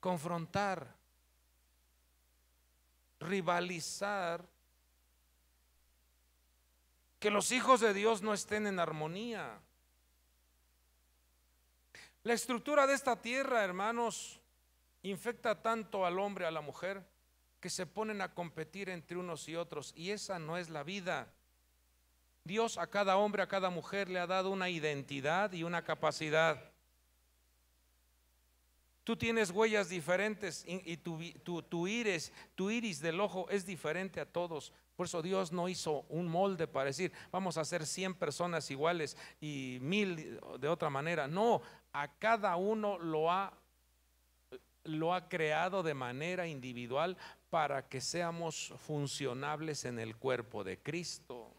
Confrontar, rivalizar, que los hijos de Dios no estén en armonía. La estructura de esta tierra, hermanos, infecta tanto al hombre, a la mujer, que se ponen a competir entre unos y otros. Y esa no es la vida. Dios a cada hombre, a cada mujer le ha dado una identidad y una capacidad. Tú tienes huellas diferentes y, tu, iris, del ojo es diferente a todos. Por eso Dios no hizo un molde para decir, vamos a hacer 100 personas iguales y mil de otra manera. No, a cada uno lo ha creado de manera individual para que seamos funcionables en el cuerpo de Cristo.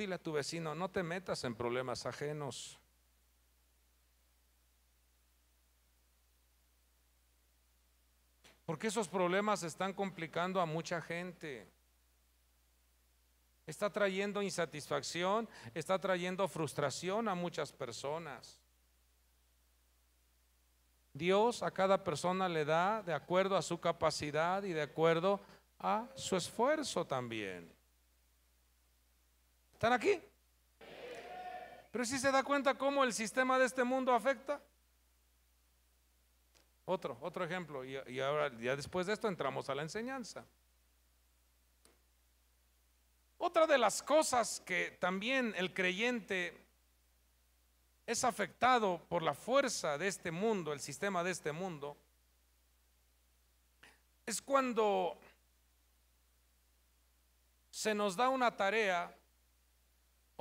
Dile a tu vecino, no te metas en problemas ajenos. Porque esos problemas están complicando a mucha gente. Está trayendo insatisfacción, está trayendo frustración a muchas personas. Dios a cada persona le da de acuerdo a su capacidad y de acuerdo a su esfuerzo también. ¿Están aquí? Pero si se da cuenta cómo el sistema de este mundo afecta. Otro, otro ejemplo. Y, y, ahora, ya después de esto, entramos a la enseñanza. Otra de las cosas que también el creyente es afectado por la fuerza de este mundo, el sistema de este mundo, es cuando se nos da una tarea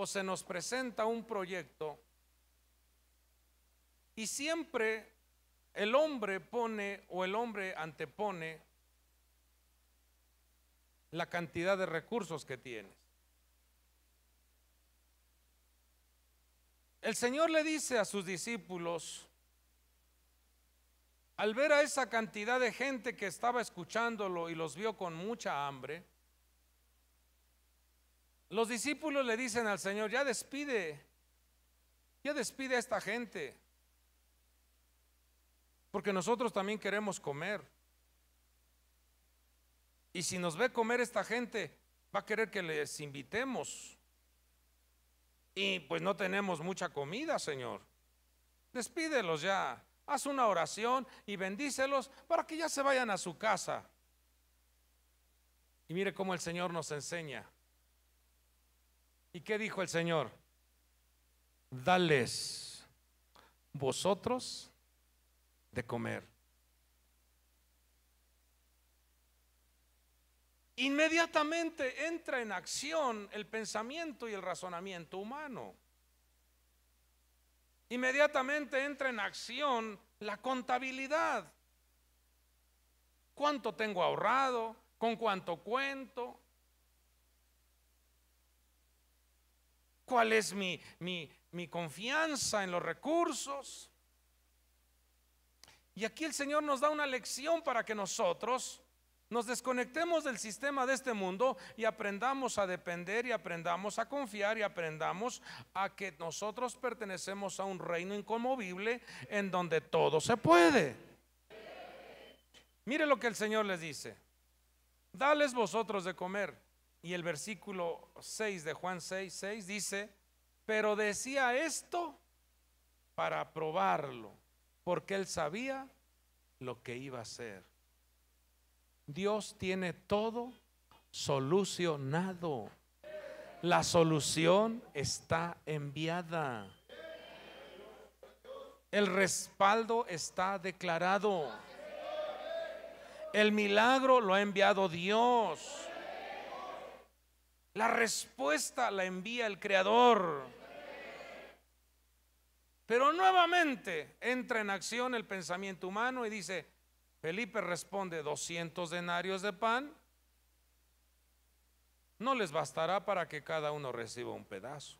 o se nos presenta un proyecto y siempre el hombre pone o el hombre antepone la cantidad de recursos que tiene. El Señor le dice a sus discípulos, al ver a esa cantidad de gente que estaba escuchándolo y los vio con mucha hambre, los discípulos le dicen al Señor, ya despide, ya despide a esta gente, porque nosotros también queremos comer. Y si nos ve comer esta gente, va a querer que les invitemos. Y pues no tenemos mucha comida, Señor. Despídelos ya, haz una oración y bendícelos para que ya se vayan a su casa. Y mire cómo el Señor nos enseña. ¿Y qué dijo el Señor? Dales vosotros de comer. Inmediatamente entra en acción el pensamiento y el razonamiento humano. Inmediatamente entra en acción la contabilidad. ¿Cuánto tengo ahorrado? ¿Con cuánto cuento? ¿Cuál es mi, mi, confianza en los recursos? Y aquí el Señor nos da una lección para que nosotros nos desconectemos del sistema de este mundo y aprendamos a depender y aprendamos a confiar y aprendamos a que nosotros pertenecemos a un reino inconmovible en donde todo se puede. Mire lo que el Señor les dice. Dales vosotros de comer y el versículo 6 de Juan 6, 6 dice, pero decía esto para probarlo, porque él sabía lo que iba a hacer. Dios tiene todo solucionado. La solución está enviada. El respaldo está declarado. El milagro lo ha enviado Dios. La respuesta la envía el Creador. Pero nuevamente entra en acción el pensamiento humano y dice, Felipe responde, 200 denarios de pan no les bastará para que cada uno reciba un pedazo.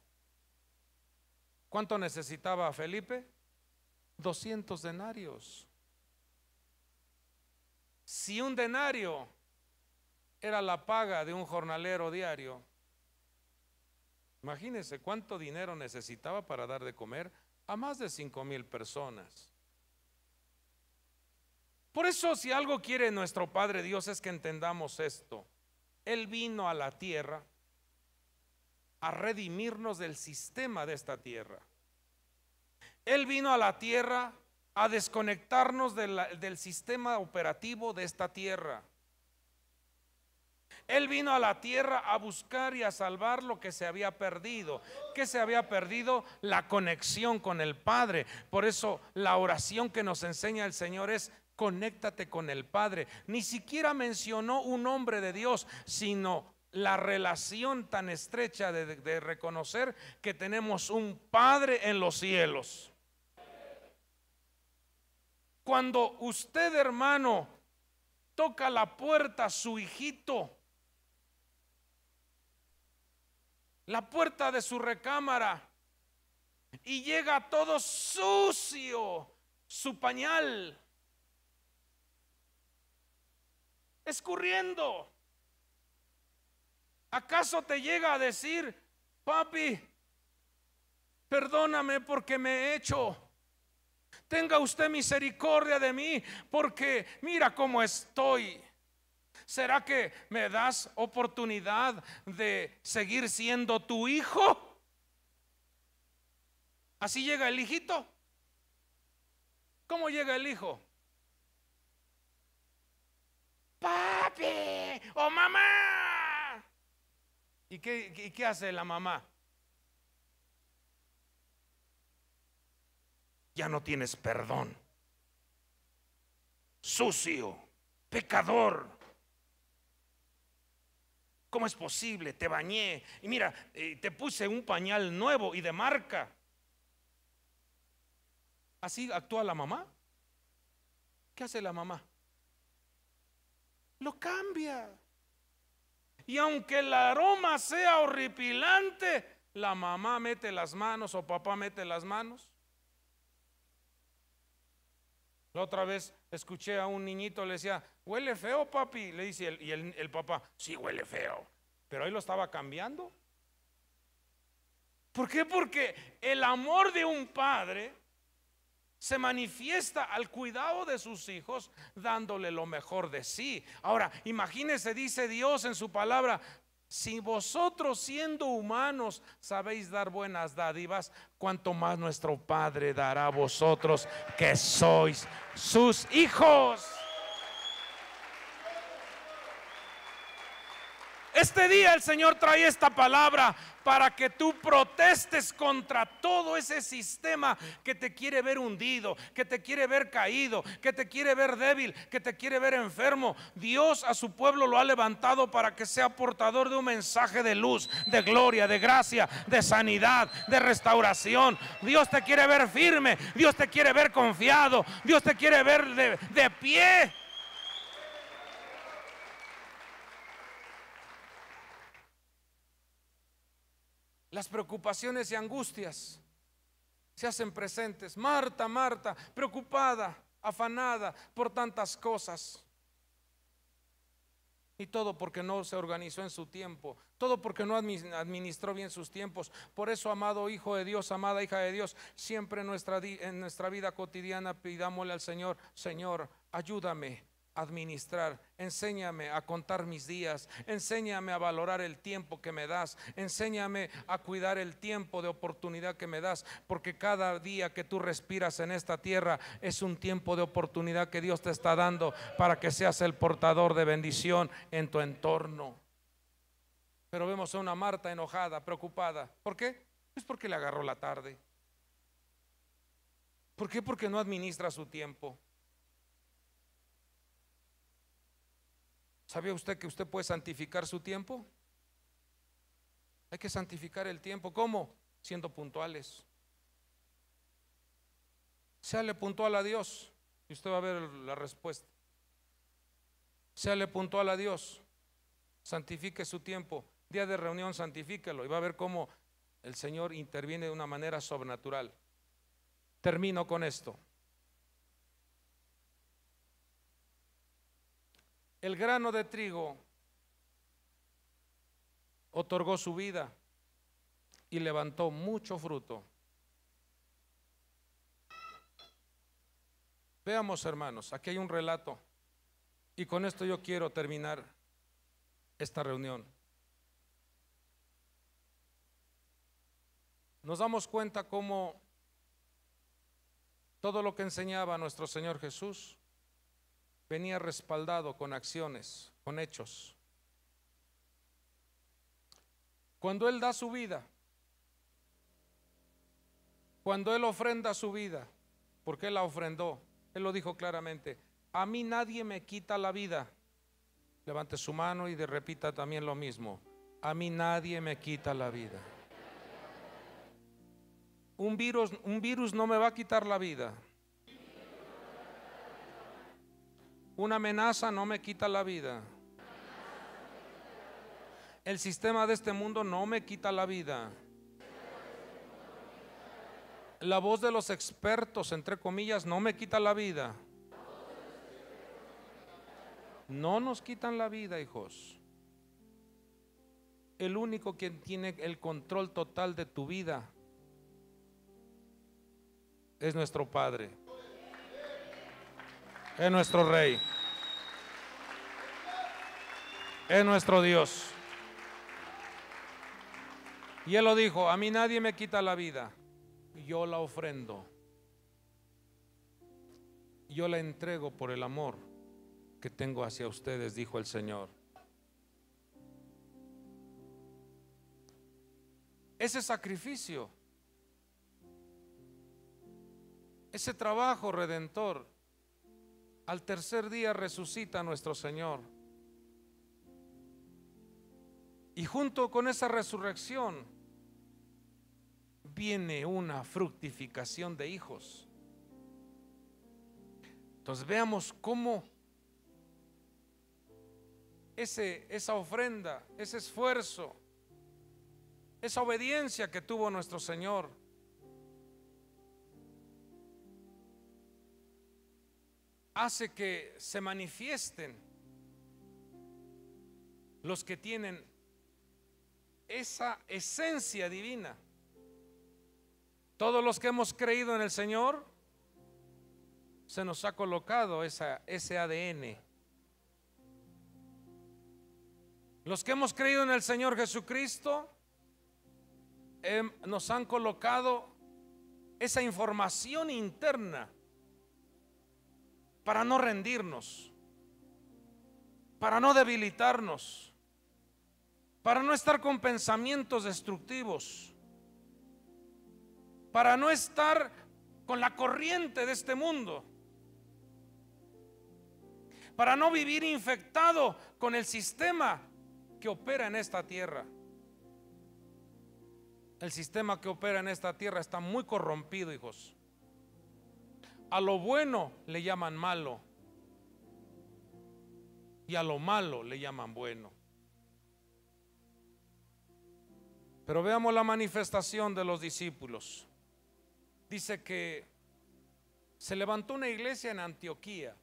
¿Cuánto necesitaba Felipe? 200 denarios. Si un denario era la paga de un jornalero diario. Imagínense cuánto dinero necesitaba para dar de comer a más de 5 mil personas. Por eso, si algo quiere nuestro Padre Dios es que entendamos esto. Él vino a la tierra a redimirnos del sistema de esta tierra. Él vino a la tierra a desconectarnos del sistema operativo de esta tierra. Él vino a la tierra a buscar y a salvar lo que se había perdido. que se había perdido? La conexión con el Padre. Por eso la oración que nos enseña el Señor es conéctate con el Padre. Ni siquiera mencionó un nombre de Dios, sino la relación tan estrecha de, de, reconocer que tenemos un Padre en los cielos. Cuando usted, hermano, toca la puerta a su hijito, la puerta de su recámara y llega todo sucio su pañal, escurriendo. ¿Acaso te llega a decir, papi, perdóname porque me he hecho? Tenga usted misericordia de mí porque mira cómo estoy. ¿Será que me das oportunidad de seguir siendo tu hijo? Así llega el hijito. ¿Cómo llega el hijo? Papi o mamá. y qué hace la mamá? Ya no tienes perdón. Sucio, pecador ¿Cómo es posible? Te bañé. Y mira, eh, te puse un pañal nuevo y de marca. ¿Así actúa la mamá? ¿Qué hace la mamá? Lo cambia. Y aunque el aroma sea horripilante, la mamá mete las manos o papá mete las manos otra vez escuché a un niñito, le decía, huele feo, papi. Le dice, y el, el papá, sí, huele feo. Pero ahí lo estaba cambiando. ¿Por qué? Porque el amor de un padre se manifiesta al cuidado de sus hijos dándole lo mejor de sí. Ahora, imagínese, dice Dios en su palabra, si vosotros siendo humanos sabéis dar buenas dádivas, cuanto más nuestro Padre dará a vosotros que sois sus hijos. Este día el Señor trae esta palabra para que tú protestes contra todo ese sistema que te quiere ver hundido, que te quiere ver caído, que te quiere ver débil, que te quiere ver enfermo. Dios a su pueblo lo ha levantado para que sea portador de un mensaje de luz, de gloria, de gracia, de sanidad, de restauración. Dios te quiere ver firme, Dios te quiere ver confiado, Dios te quiere ver de, pie. Las preocupaciones y angustias se hacen presentes. Marta, Marta, preocupada, afanada por tantas cosas. Y todo porque no se organizó en su tiempo, todo porque no administró bien sus tiempos. Por eso, amado Hijo de Dios, amada hija de Dios, siempre en nuestra, vida cotidiana pidámosle al Señor, Señor, ayúdame administrar. Enséñame a contar mis días. Enséñame a valorar el tiempo que me das. Enséñame a cuidar el tiempo de oportunidad que me das. Porque cada día que tú respiras en esta tierra es un tiempo de oportunidad que Dios te está dando para que seas el portador de bendición en tu entorno. Pero vemos a una Marta enojada, preocupada. ¿Por qué? Es porque le agarró la tarde. ¿Por qué? Porque no administra su tiempo. ¿Sabía usted que usted puede santificar su tiempo? Hay que santificar el tiempo. ¿Cómo? Siendo puntuales. Séale puntual a Dios y usted va a ver la respuesta. Séale puntual a Dios. Santifique su tiempo. Día de reunión, santifíquelo y va a ver cómo el Señor interviene de una manera sobrenatural. Termino con esto. el grano de trigo otorgó su vida y levantó mucho fruto. Veamos, hermanos, aquí hay un relato y con esto yo quiero terminar esta reunión. Nos damos cuenta cómo todo lo que enseñaba nuestro Señor Jesús venía respaldado con acciones, con hechos. Cuando Él da su vida, cuando Él ofrenda su vida, porque Él la ofrendó, Él lo dijo claramente, a mí nadie me quita la vida. Levante su mano y repita también lo mismo, a mí nadie me quita la vida. Un virus, un virus no me va a quitar la vida. Una amenaza no me quita la vida. El sistema de este mundo no me quita la vida. La voz de los expertos, entre comillas, no me quita la vida. No nos quitan la vida, hijos. El único quien tiene el control total de tu vida es nuestro Padre. Es nuestro Rey. Es nuestro Dios. Y Él lo dijo, a mí nadie me quita la vida, yo la ofrendo. Yo la entrego por el amor que tengo hacia ustedes, dijo el Señor. Ese sacrificio, ese trabajo redentor al tercer día resucita nuestro Señor. Y junto con esa resurrección viene una fructificación de hijos. Entonces veamos cómo ese, esa ofrenda, ese esfuerzo, esa obediencia que tuvo nuestro Señor hace que se manifiesten los que tienen esa esencia divina. Todos los que hemos creído en el Señor, se nos ha colocado esa, ese ADN. Los que hemos creído en el Señor Jesucristo, em, nos han colocado esa información interna para no rendirnos, para no debilitarnos, para no estar con pensamientos destructivos, para no estar con la corriente de este mundo, para no vivir infectado con el sistema que opera en esta tierra. El sistema que opera en esta tierra está muy corrompido, hijos. A lo bueno le llaman malo y a lo malo le llaman bueno. Pero veamos la manifestación de los discípulos. Dice que se levantó una iglesia en Antioquía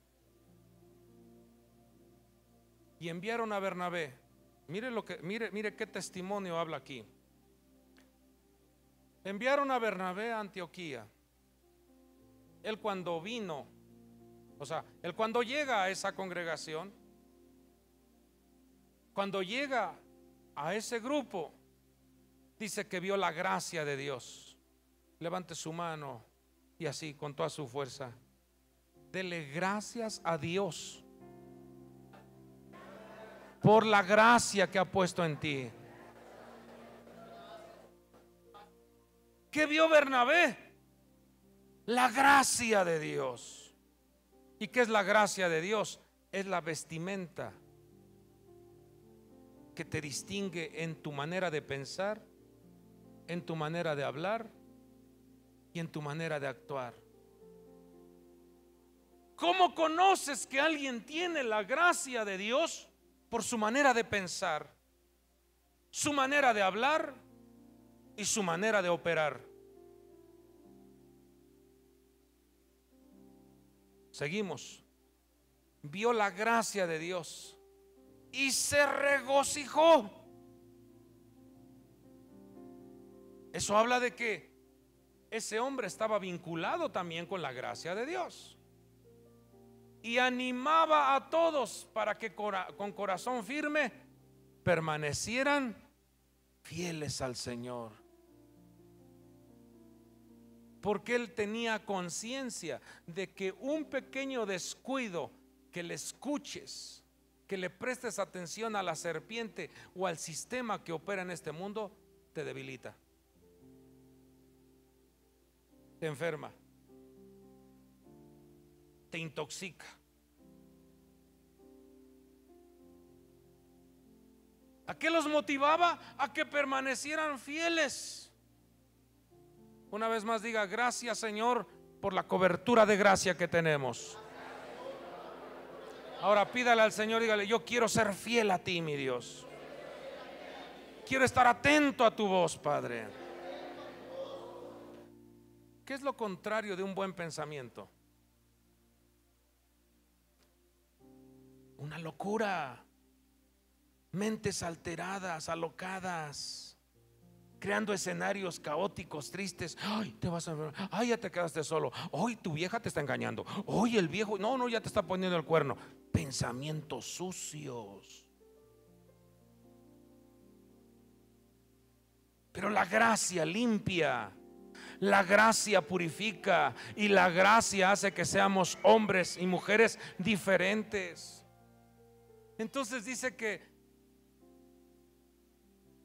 y enviaron a Bernabé. Mire lo que mire, mire qué testimonio habla aquí. Enviaron a Bernabé a Antioquía él cuando vino, o sea, él cuando llega a esa congregación, cuando llega a ese grupo, dice que vio la gracia de Dios. Levante su mano y así, con toda su fuerza, dele gracias a Dios por la gracia que ha puesto en ti. ¿Qué vio Bernabé? La gracia de Dios. ¿Y qué es la gracia de Dios? Es la vestimenta que te distingue en tu manera de pensar, en tu manera de hablar y en tu manera de actuar. ¿Cómo conoces que alguien tiene la gracia de Dios? Por su manera de pensar, su manera de hablar y su manera de operar. Seguimos. Vio la gracia de Dios y se regocijó. Eso habla de que ese hombre estaba vinculado también con la gracia de Dios. Y animaba a todos para que con corazón firme permanecieran fieles al Señor porque él tenía conciencia de que un pequeño descuido que le escuches, que le prestes atención a la serpiente o al sistema que opera en este mundo, te debilita. Te enferma. Te intoxica. ¿A qué los motivaba? A que permanecieran fieles. Una vez más diga, gracias Señor por la cobertura de gracia que tenemos. Ahora pídale al Señor, dígale, yo quiero ser fiel a ti, mi Dios. Quiero estar atento a tu voz, Padre. ¿Qué es lo contrario de un buen pensamiento? Una locura. Mentes alteradas, alocadas creando escenarios caóticos, tristes. Ay, te vas a ver, Ay, ya te quedaste solo. Hoy tu vieja te está engañando. Hoy el viejo, no, no, ya te está poniendo el cuerno. Pensamientos sucios. Pero la gracia limpia, la gracia purifica y la gracia hace que seamos hombres y mujeres diferentes. Entonces dice que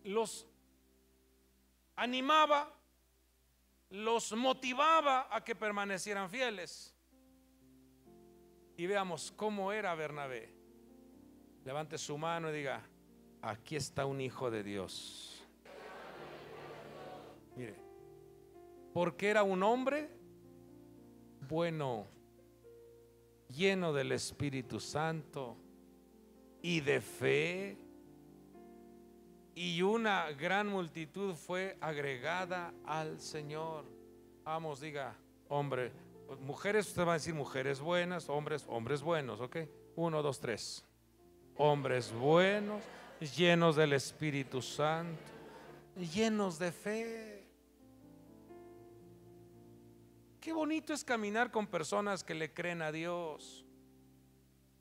los animaba, los motivaba a que permanecieran fieles. Y veamos cómo era Bernabé. Levante su mano y diga, aquí está un hijo de Dios. Mire, porque era un hombre bueno, lleno del Espíritu Santo y de fe y una gran multitud fue agregada al Señor. Vamos, diga, hombre, mujeres, usted va a decir mujeres buenas, hombres, hombres buenos, ¿ok? Uno, dos, tres. Hombres buenos, llenos del Espíritu Santo, llenos de fe. Qué bonito es caminar con personas que le creen a Dios.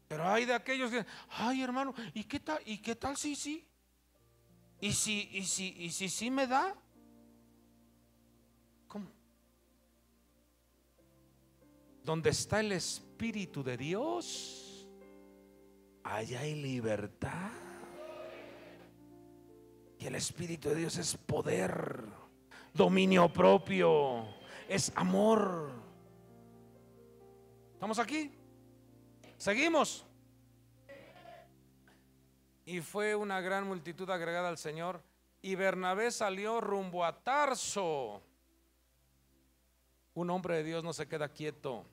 Pero hay de aquellos que, ay hermano, ¿y qué tal? ¿Y qué tal? Sí, sí. ¿Y si, y si, y si sí me da? ¿Cómo? Donde está el Espíritu de Dios, allá hay libertad. Y el Espíritu de Dios es poder, dominio propio, es amor. ¿Estamos aquí? Seguimos y fue una gran multitud agregada al Señor. Y Bernabé salió rumbo a Tarso. Un hombre de Dios no se queda quieto.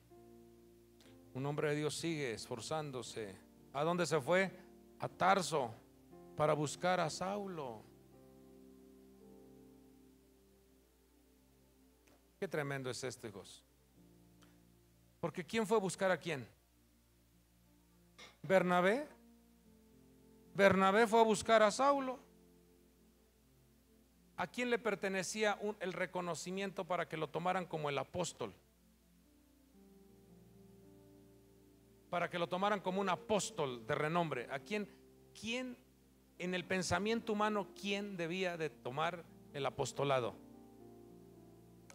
Un hombre de Dios sigue esforzándose. ¿A dónde se fue? A Tarso para buscar a Saulo. Qué tremendo es este hijos. Porque ¿quién fue a buscar a quién? Bernabé Bernabé fue a buscar a Saulo. ¿A quién le pertenecía el reconocimiento para que lo tomaran como el apóstol? Para que lo tomaran como un apóstol de renombre. ¿A quién, quién en el pensamiento humano, quién debía de tomar el apostolado?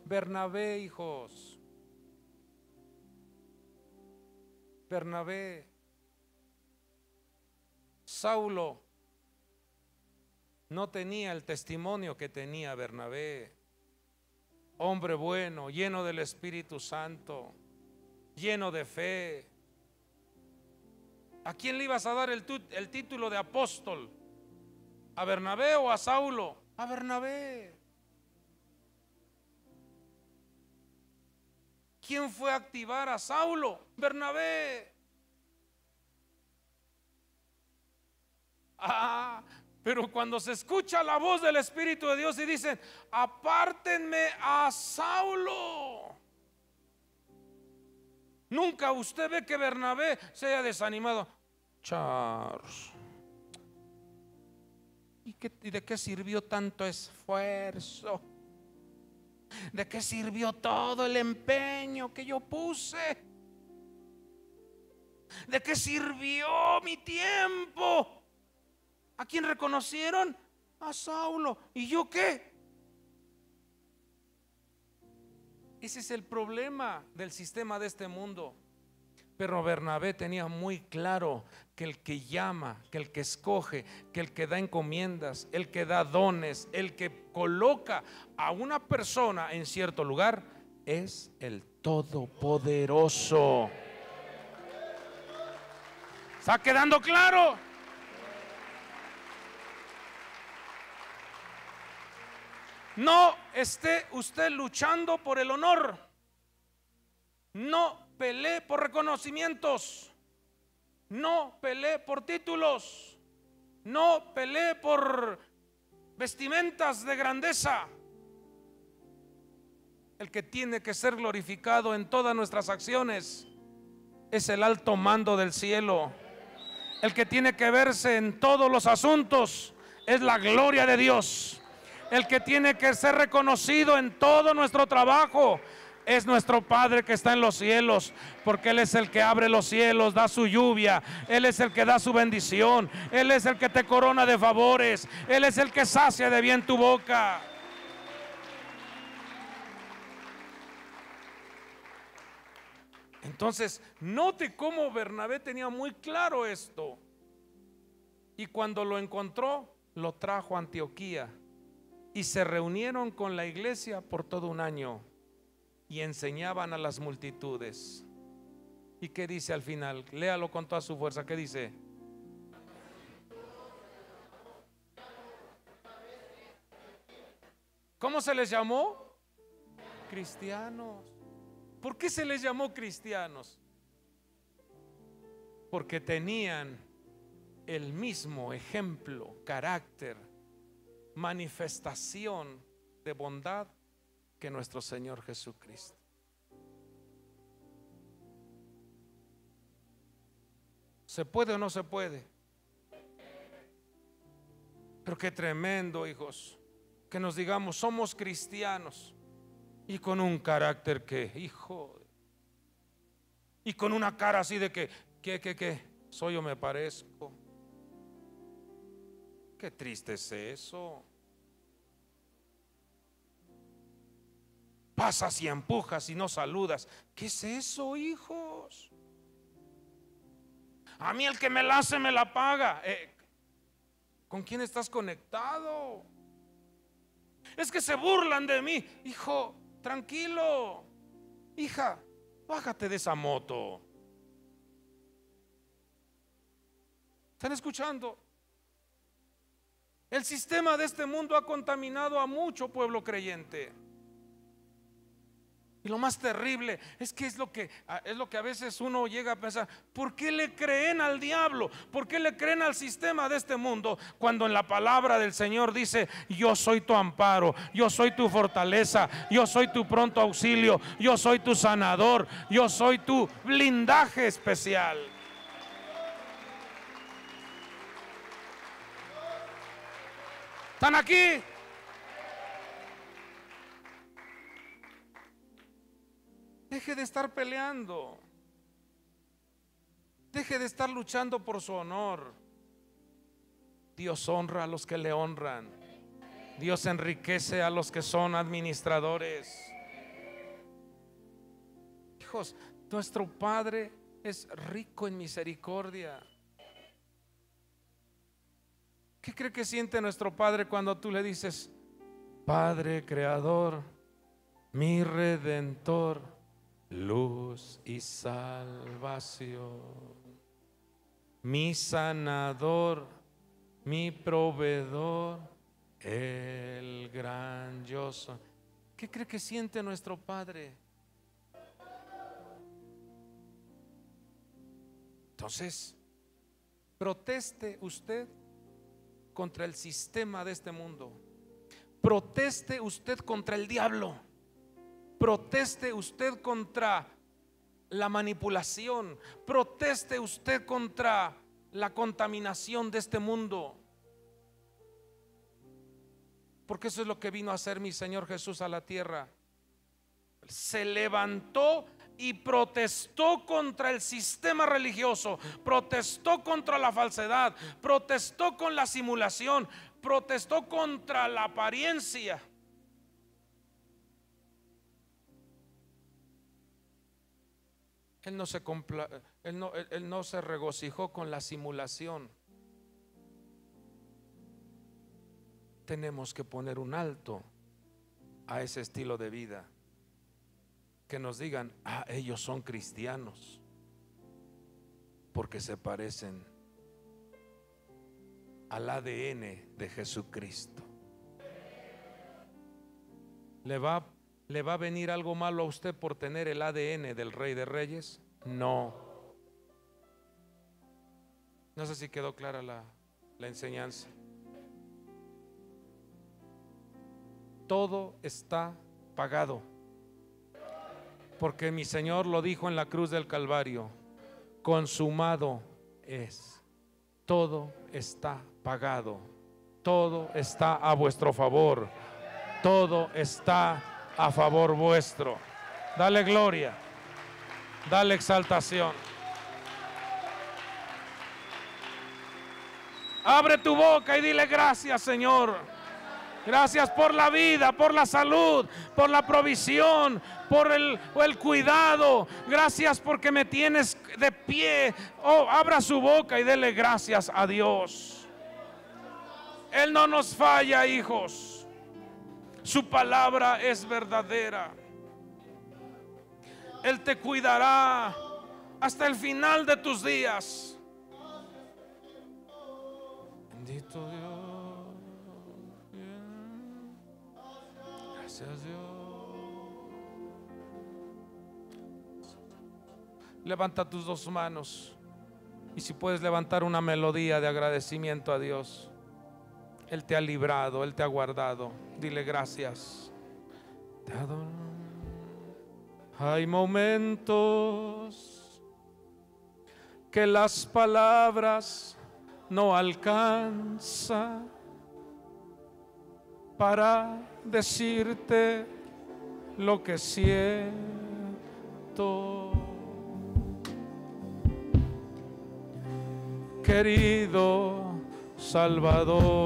Bernabé, hijos. Bernabé Saulo no tenía el testimonio que tenía Bernabé, hombre bueno, lleno del Espíritu Santo, lleno de fe. ¿A quién le ibas a dar el, título de apóstol? ¿A Bernabé o a Saulo? A Bernabé. ¿Quién fue a activar a Saulo? Bernabé. Ah, pero cuando se escucha la voz del Espíritu de Dios y dicen, apártenme a Saulo. Nunca usted ve que Bernabé sea desanimado. Charles. ¿Y, qué, ¿Y, de qué sirvió tanto esfuerzo? ¿De qué sirvió todo el empeño que yo puse? ¿De qué sirvió mi tiempo? ¿A quién reconocieron? A Saulo. ¿Y yo qué? Ese es el problema del sistema de este mundo. Pero Bernabé tenía muy claro que el que llama, que el que escoge, que el que da encomiendas, el que da dones, el que coloca a una persona en cierto lugar, es el Todopoderoso. ¿Está quedando claro? No esté usted luchando por el honor. No pelee por reconocimientos. No pelee por títulos. No pelee por vestimentas de grandeza. El que tiene que ser glorificado en todas nuestras acciones es el alto mando del cielo. El que tiene que verse en todos los asuntos es la gloria de Dios. El que tiene que ser reconocido en todo nuestro trabajo es nuestro Padre que está en los cielos, porque Él es el que abre los cielos, da su lluvia, Él es el que da su bendición, Él es el que te corona de favores, Él es el que sacia de bien tu boca. Entonces, note cómo Bernabé tenía muy claro esto. Y cuando lo encontró, lo trajo a Antioquía y se reunieron con la iglesia por todo un año y enseñaban a las multitudes. ¿Y qué dice al final? Léalo con toda su fuerza. ¿Qué dice? ¿Cómo se les llamó? Cristianos. ¿Por qué se les llamó cristianos? Porque tenían el mismo ejemplo, carácter, manifestación de bondad que nuestro Señor Jesucristo. ¿Se puede o no se puede? Pero qué tremendo, hijos, que nos digamos, somos cristianos y con un carácter que, hijo, y con una cara así de que, que, que, que, soy yo me parezco. Qué triste es eso. Pasas y empujas y no saludas. ¿Qué es eso, hijos? A mí el que me la hace me la paga. Eh, ¿Con quién estás conectado? Es que se burlan de mí. Hijo, tranquilo. Hija, bájate de esa moto. ¿Están escuchando? El sistema de este mundo ha contaminado a mucho pueblo creyente. Y lo más terrible es que es lo que ah, es lo que a veces uno llega a pensar, ¿por qué le creen al diablo? ¿Por qué le creen al sistema de este mundo cuando en la palabra del Señor dice, "Yo soy tu amparo, yo soy tu fortaleza, yo soy tu pronto auxilio, yo soy tu sanador, yo soy tu blindaje especial"? ¿Están aquí? Deje de estar peleando. Deje de estar luchando por su honor. Dios honra a los que le honran. Dios enriquece a los que son administradores. Hijos, nuestro Padre es rico en misericordia. ¿Qué cree que siente nuestro Padre cuando tú le dices, Padre Creador, mi Redentor, luz y salvación, mi sanador, mi proveedor, el Grandioso ¿Qué cree que siente nuestro Padre? Entonces, proteste usted contra el sistema de este mundo. Proteste usted contra el diablo. Proteste usted contra la manipulación. Proteste usted contra la contaminación de este mundo. Porque eso es lo que vino a hacer mi Señor Jesús a la tierra. Se levantó y protestó contra el sistema religioso, protestó contra la falsedad, protestó con la simulación, protestó contra la apariencia. Él no, se no se regocijó con la simulación. Tenemos que poner un alto a ese estilo de vida que nos digan, ah, ellos son cristianos, porque se parecen al ADN de Jesucristo. ¿Le va, ¿Le va a venir algo malo a usted por tener el ADN del Rey de Reyes? No. No sé si quedó clara la enseñanza. Todo está pagado porque mi Señor lo dijo en la cruz del Calvario, consumado es, todo está pagado, todo está a vuestro favor, todo está a favor vuestro. Dale gloria, dale exaltación. Abre tu boca y dile gracias, Señor. Gracias por la vida, por la salud, por la provisión, por el, cuidado. Gracias porque me tienes de pie. Oh, abra su boca y dele gracias a Dios. Él no nos falla, hijos. Su palabra es verdadera. Él te cuidará hasta el final de tus días. Bendito Dios. Gracias Dios. Levanta tus dos manos y si puedes levantar una melodía de agradecimiento a Dios. Él te ha librado, Él te ha guardado. Dile gracias. Hay momentos que las palabras no alcanzan para decirte lo que siento. Querido Salvador,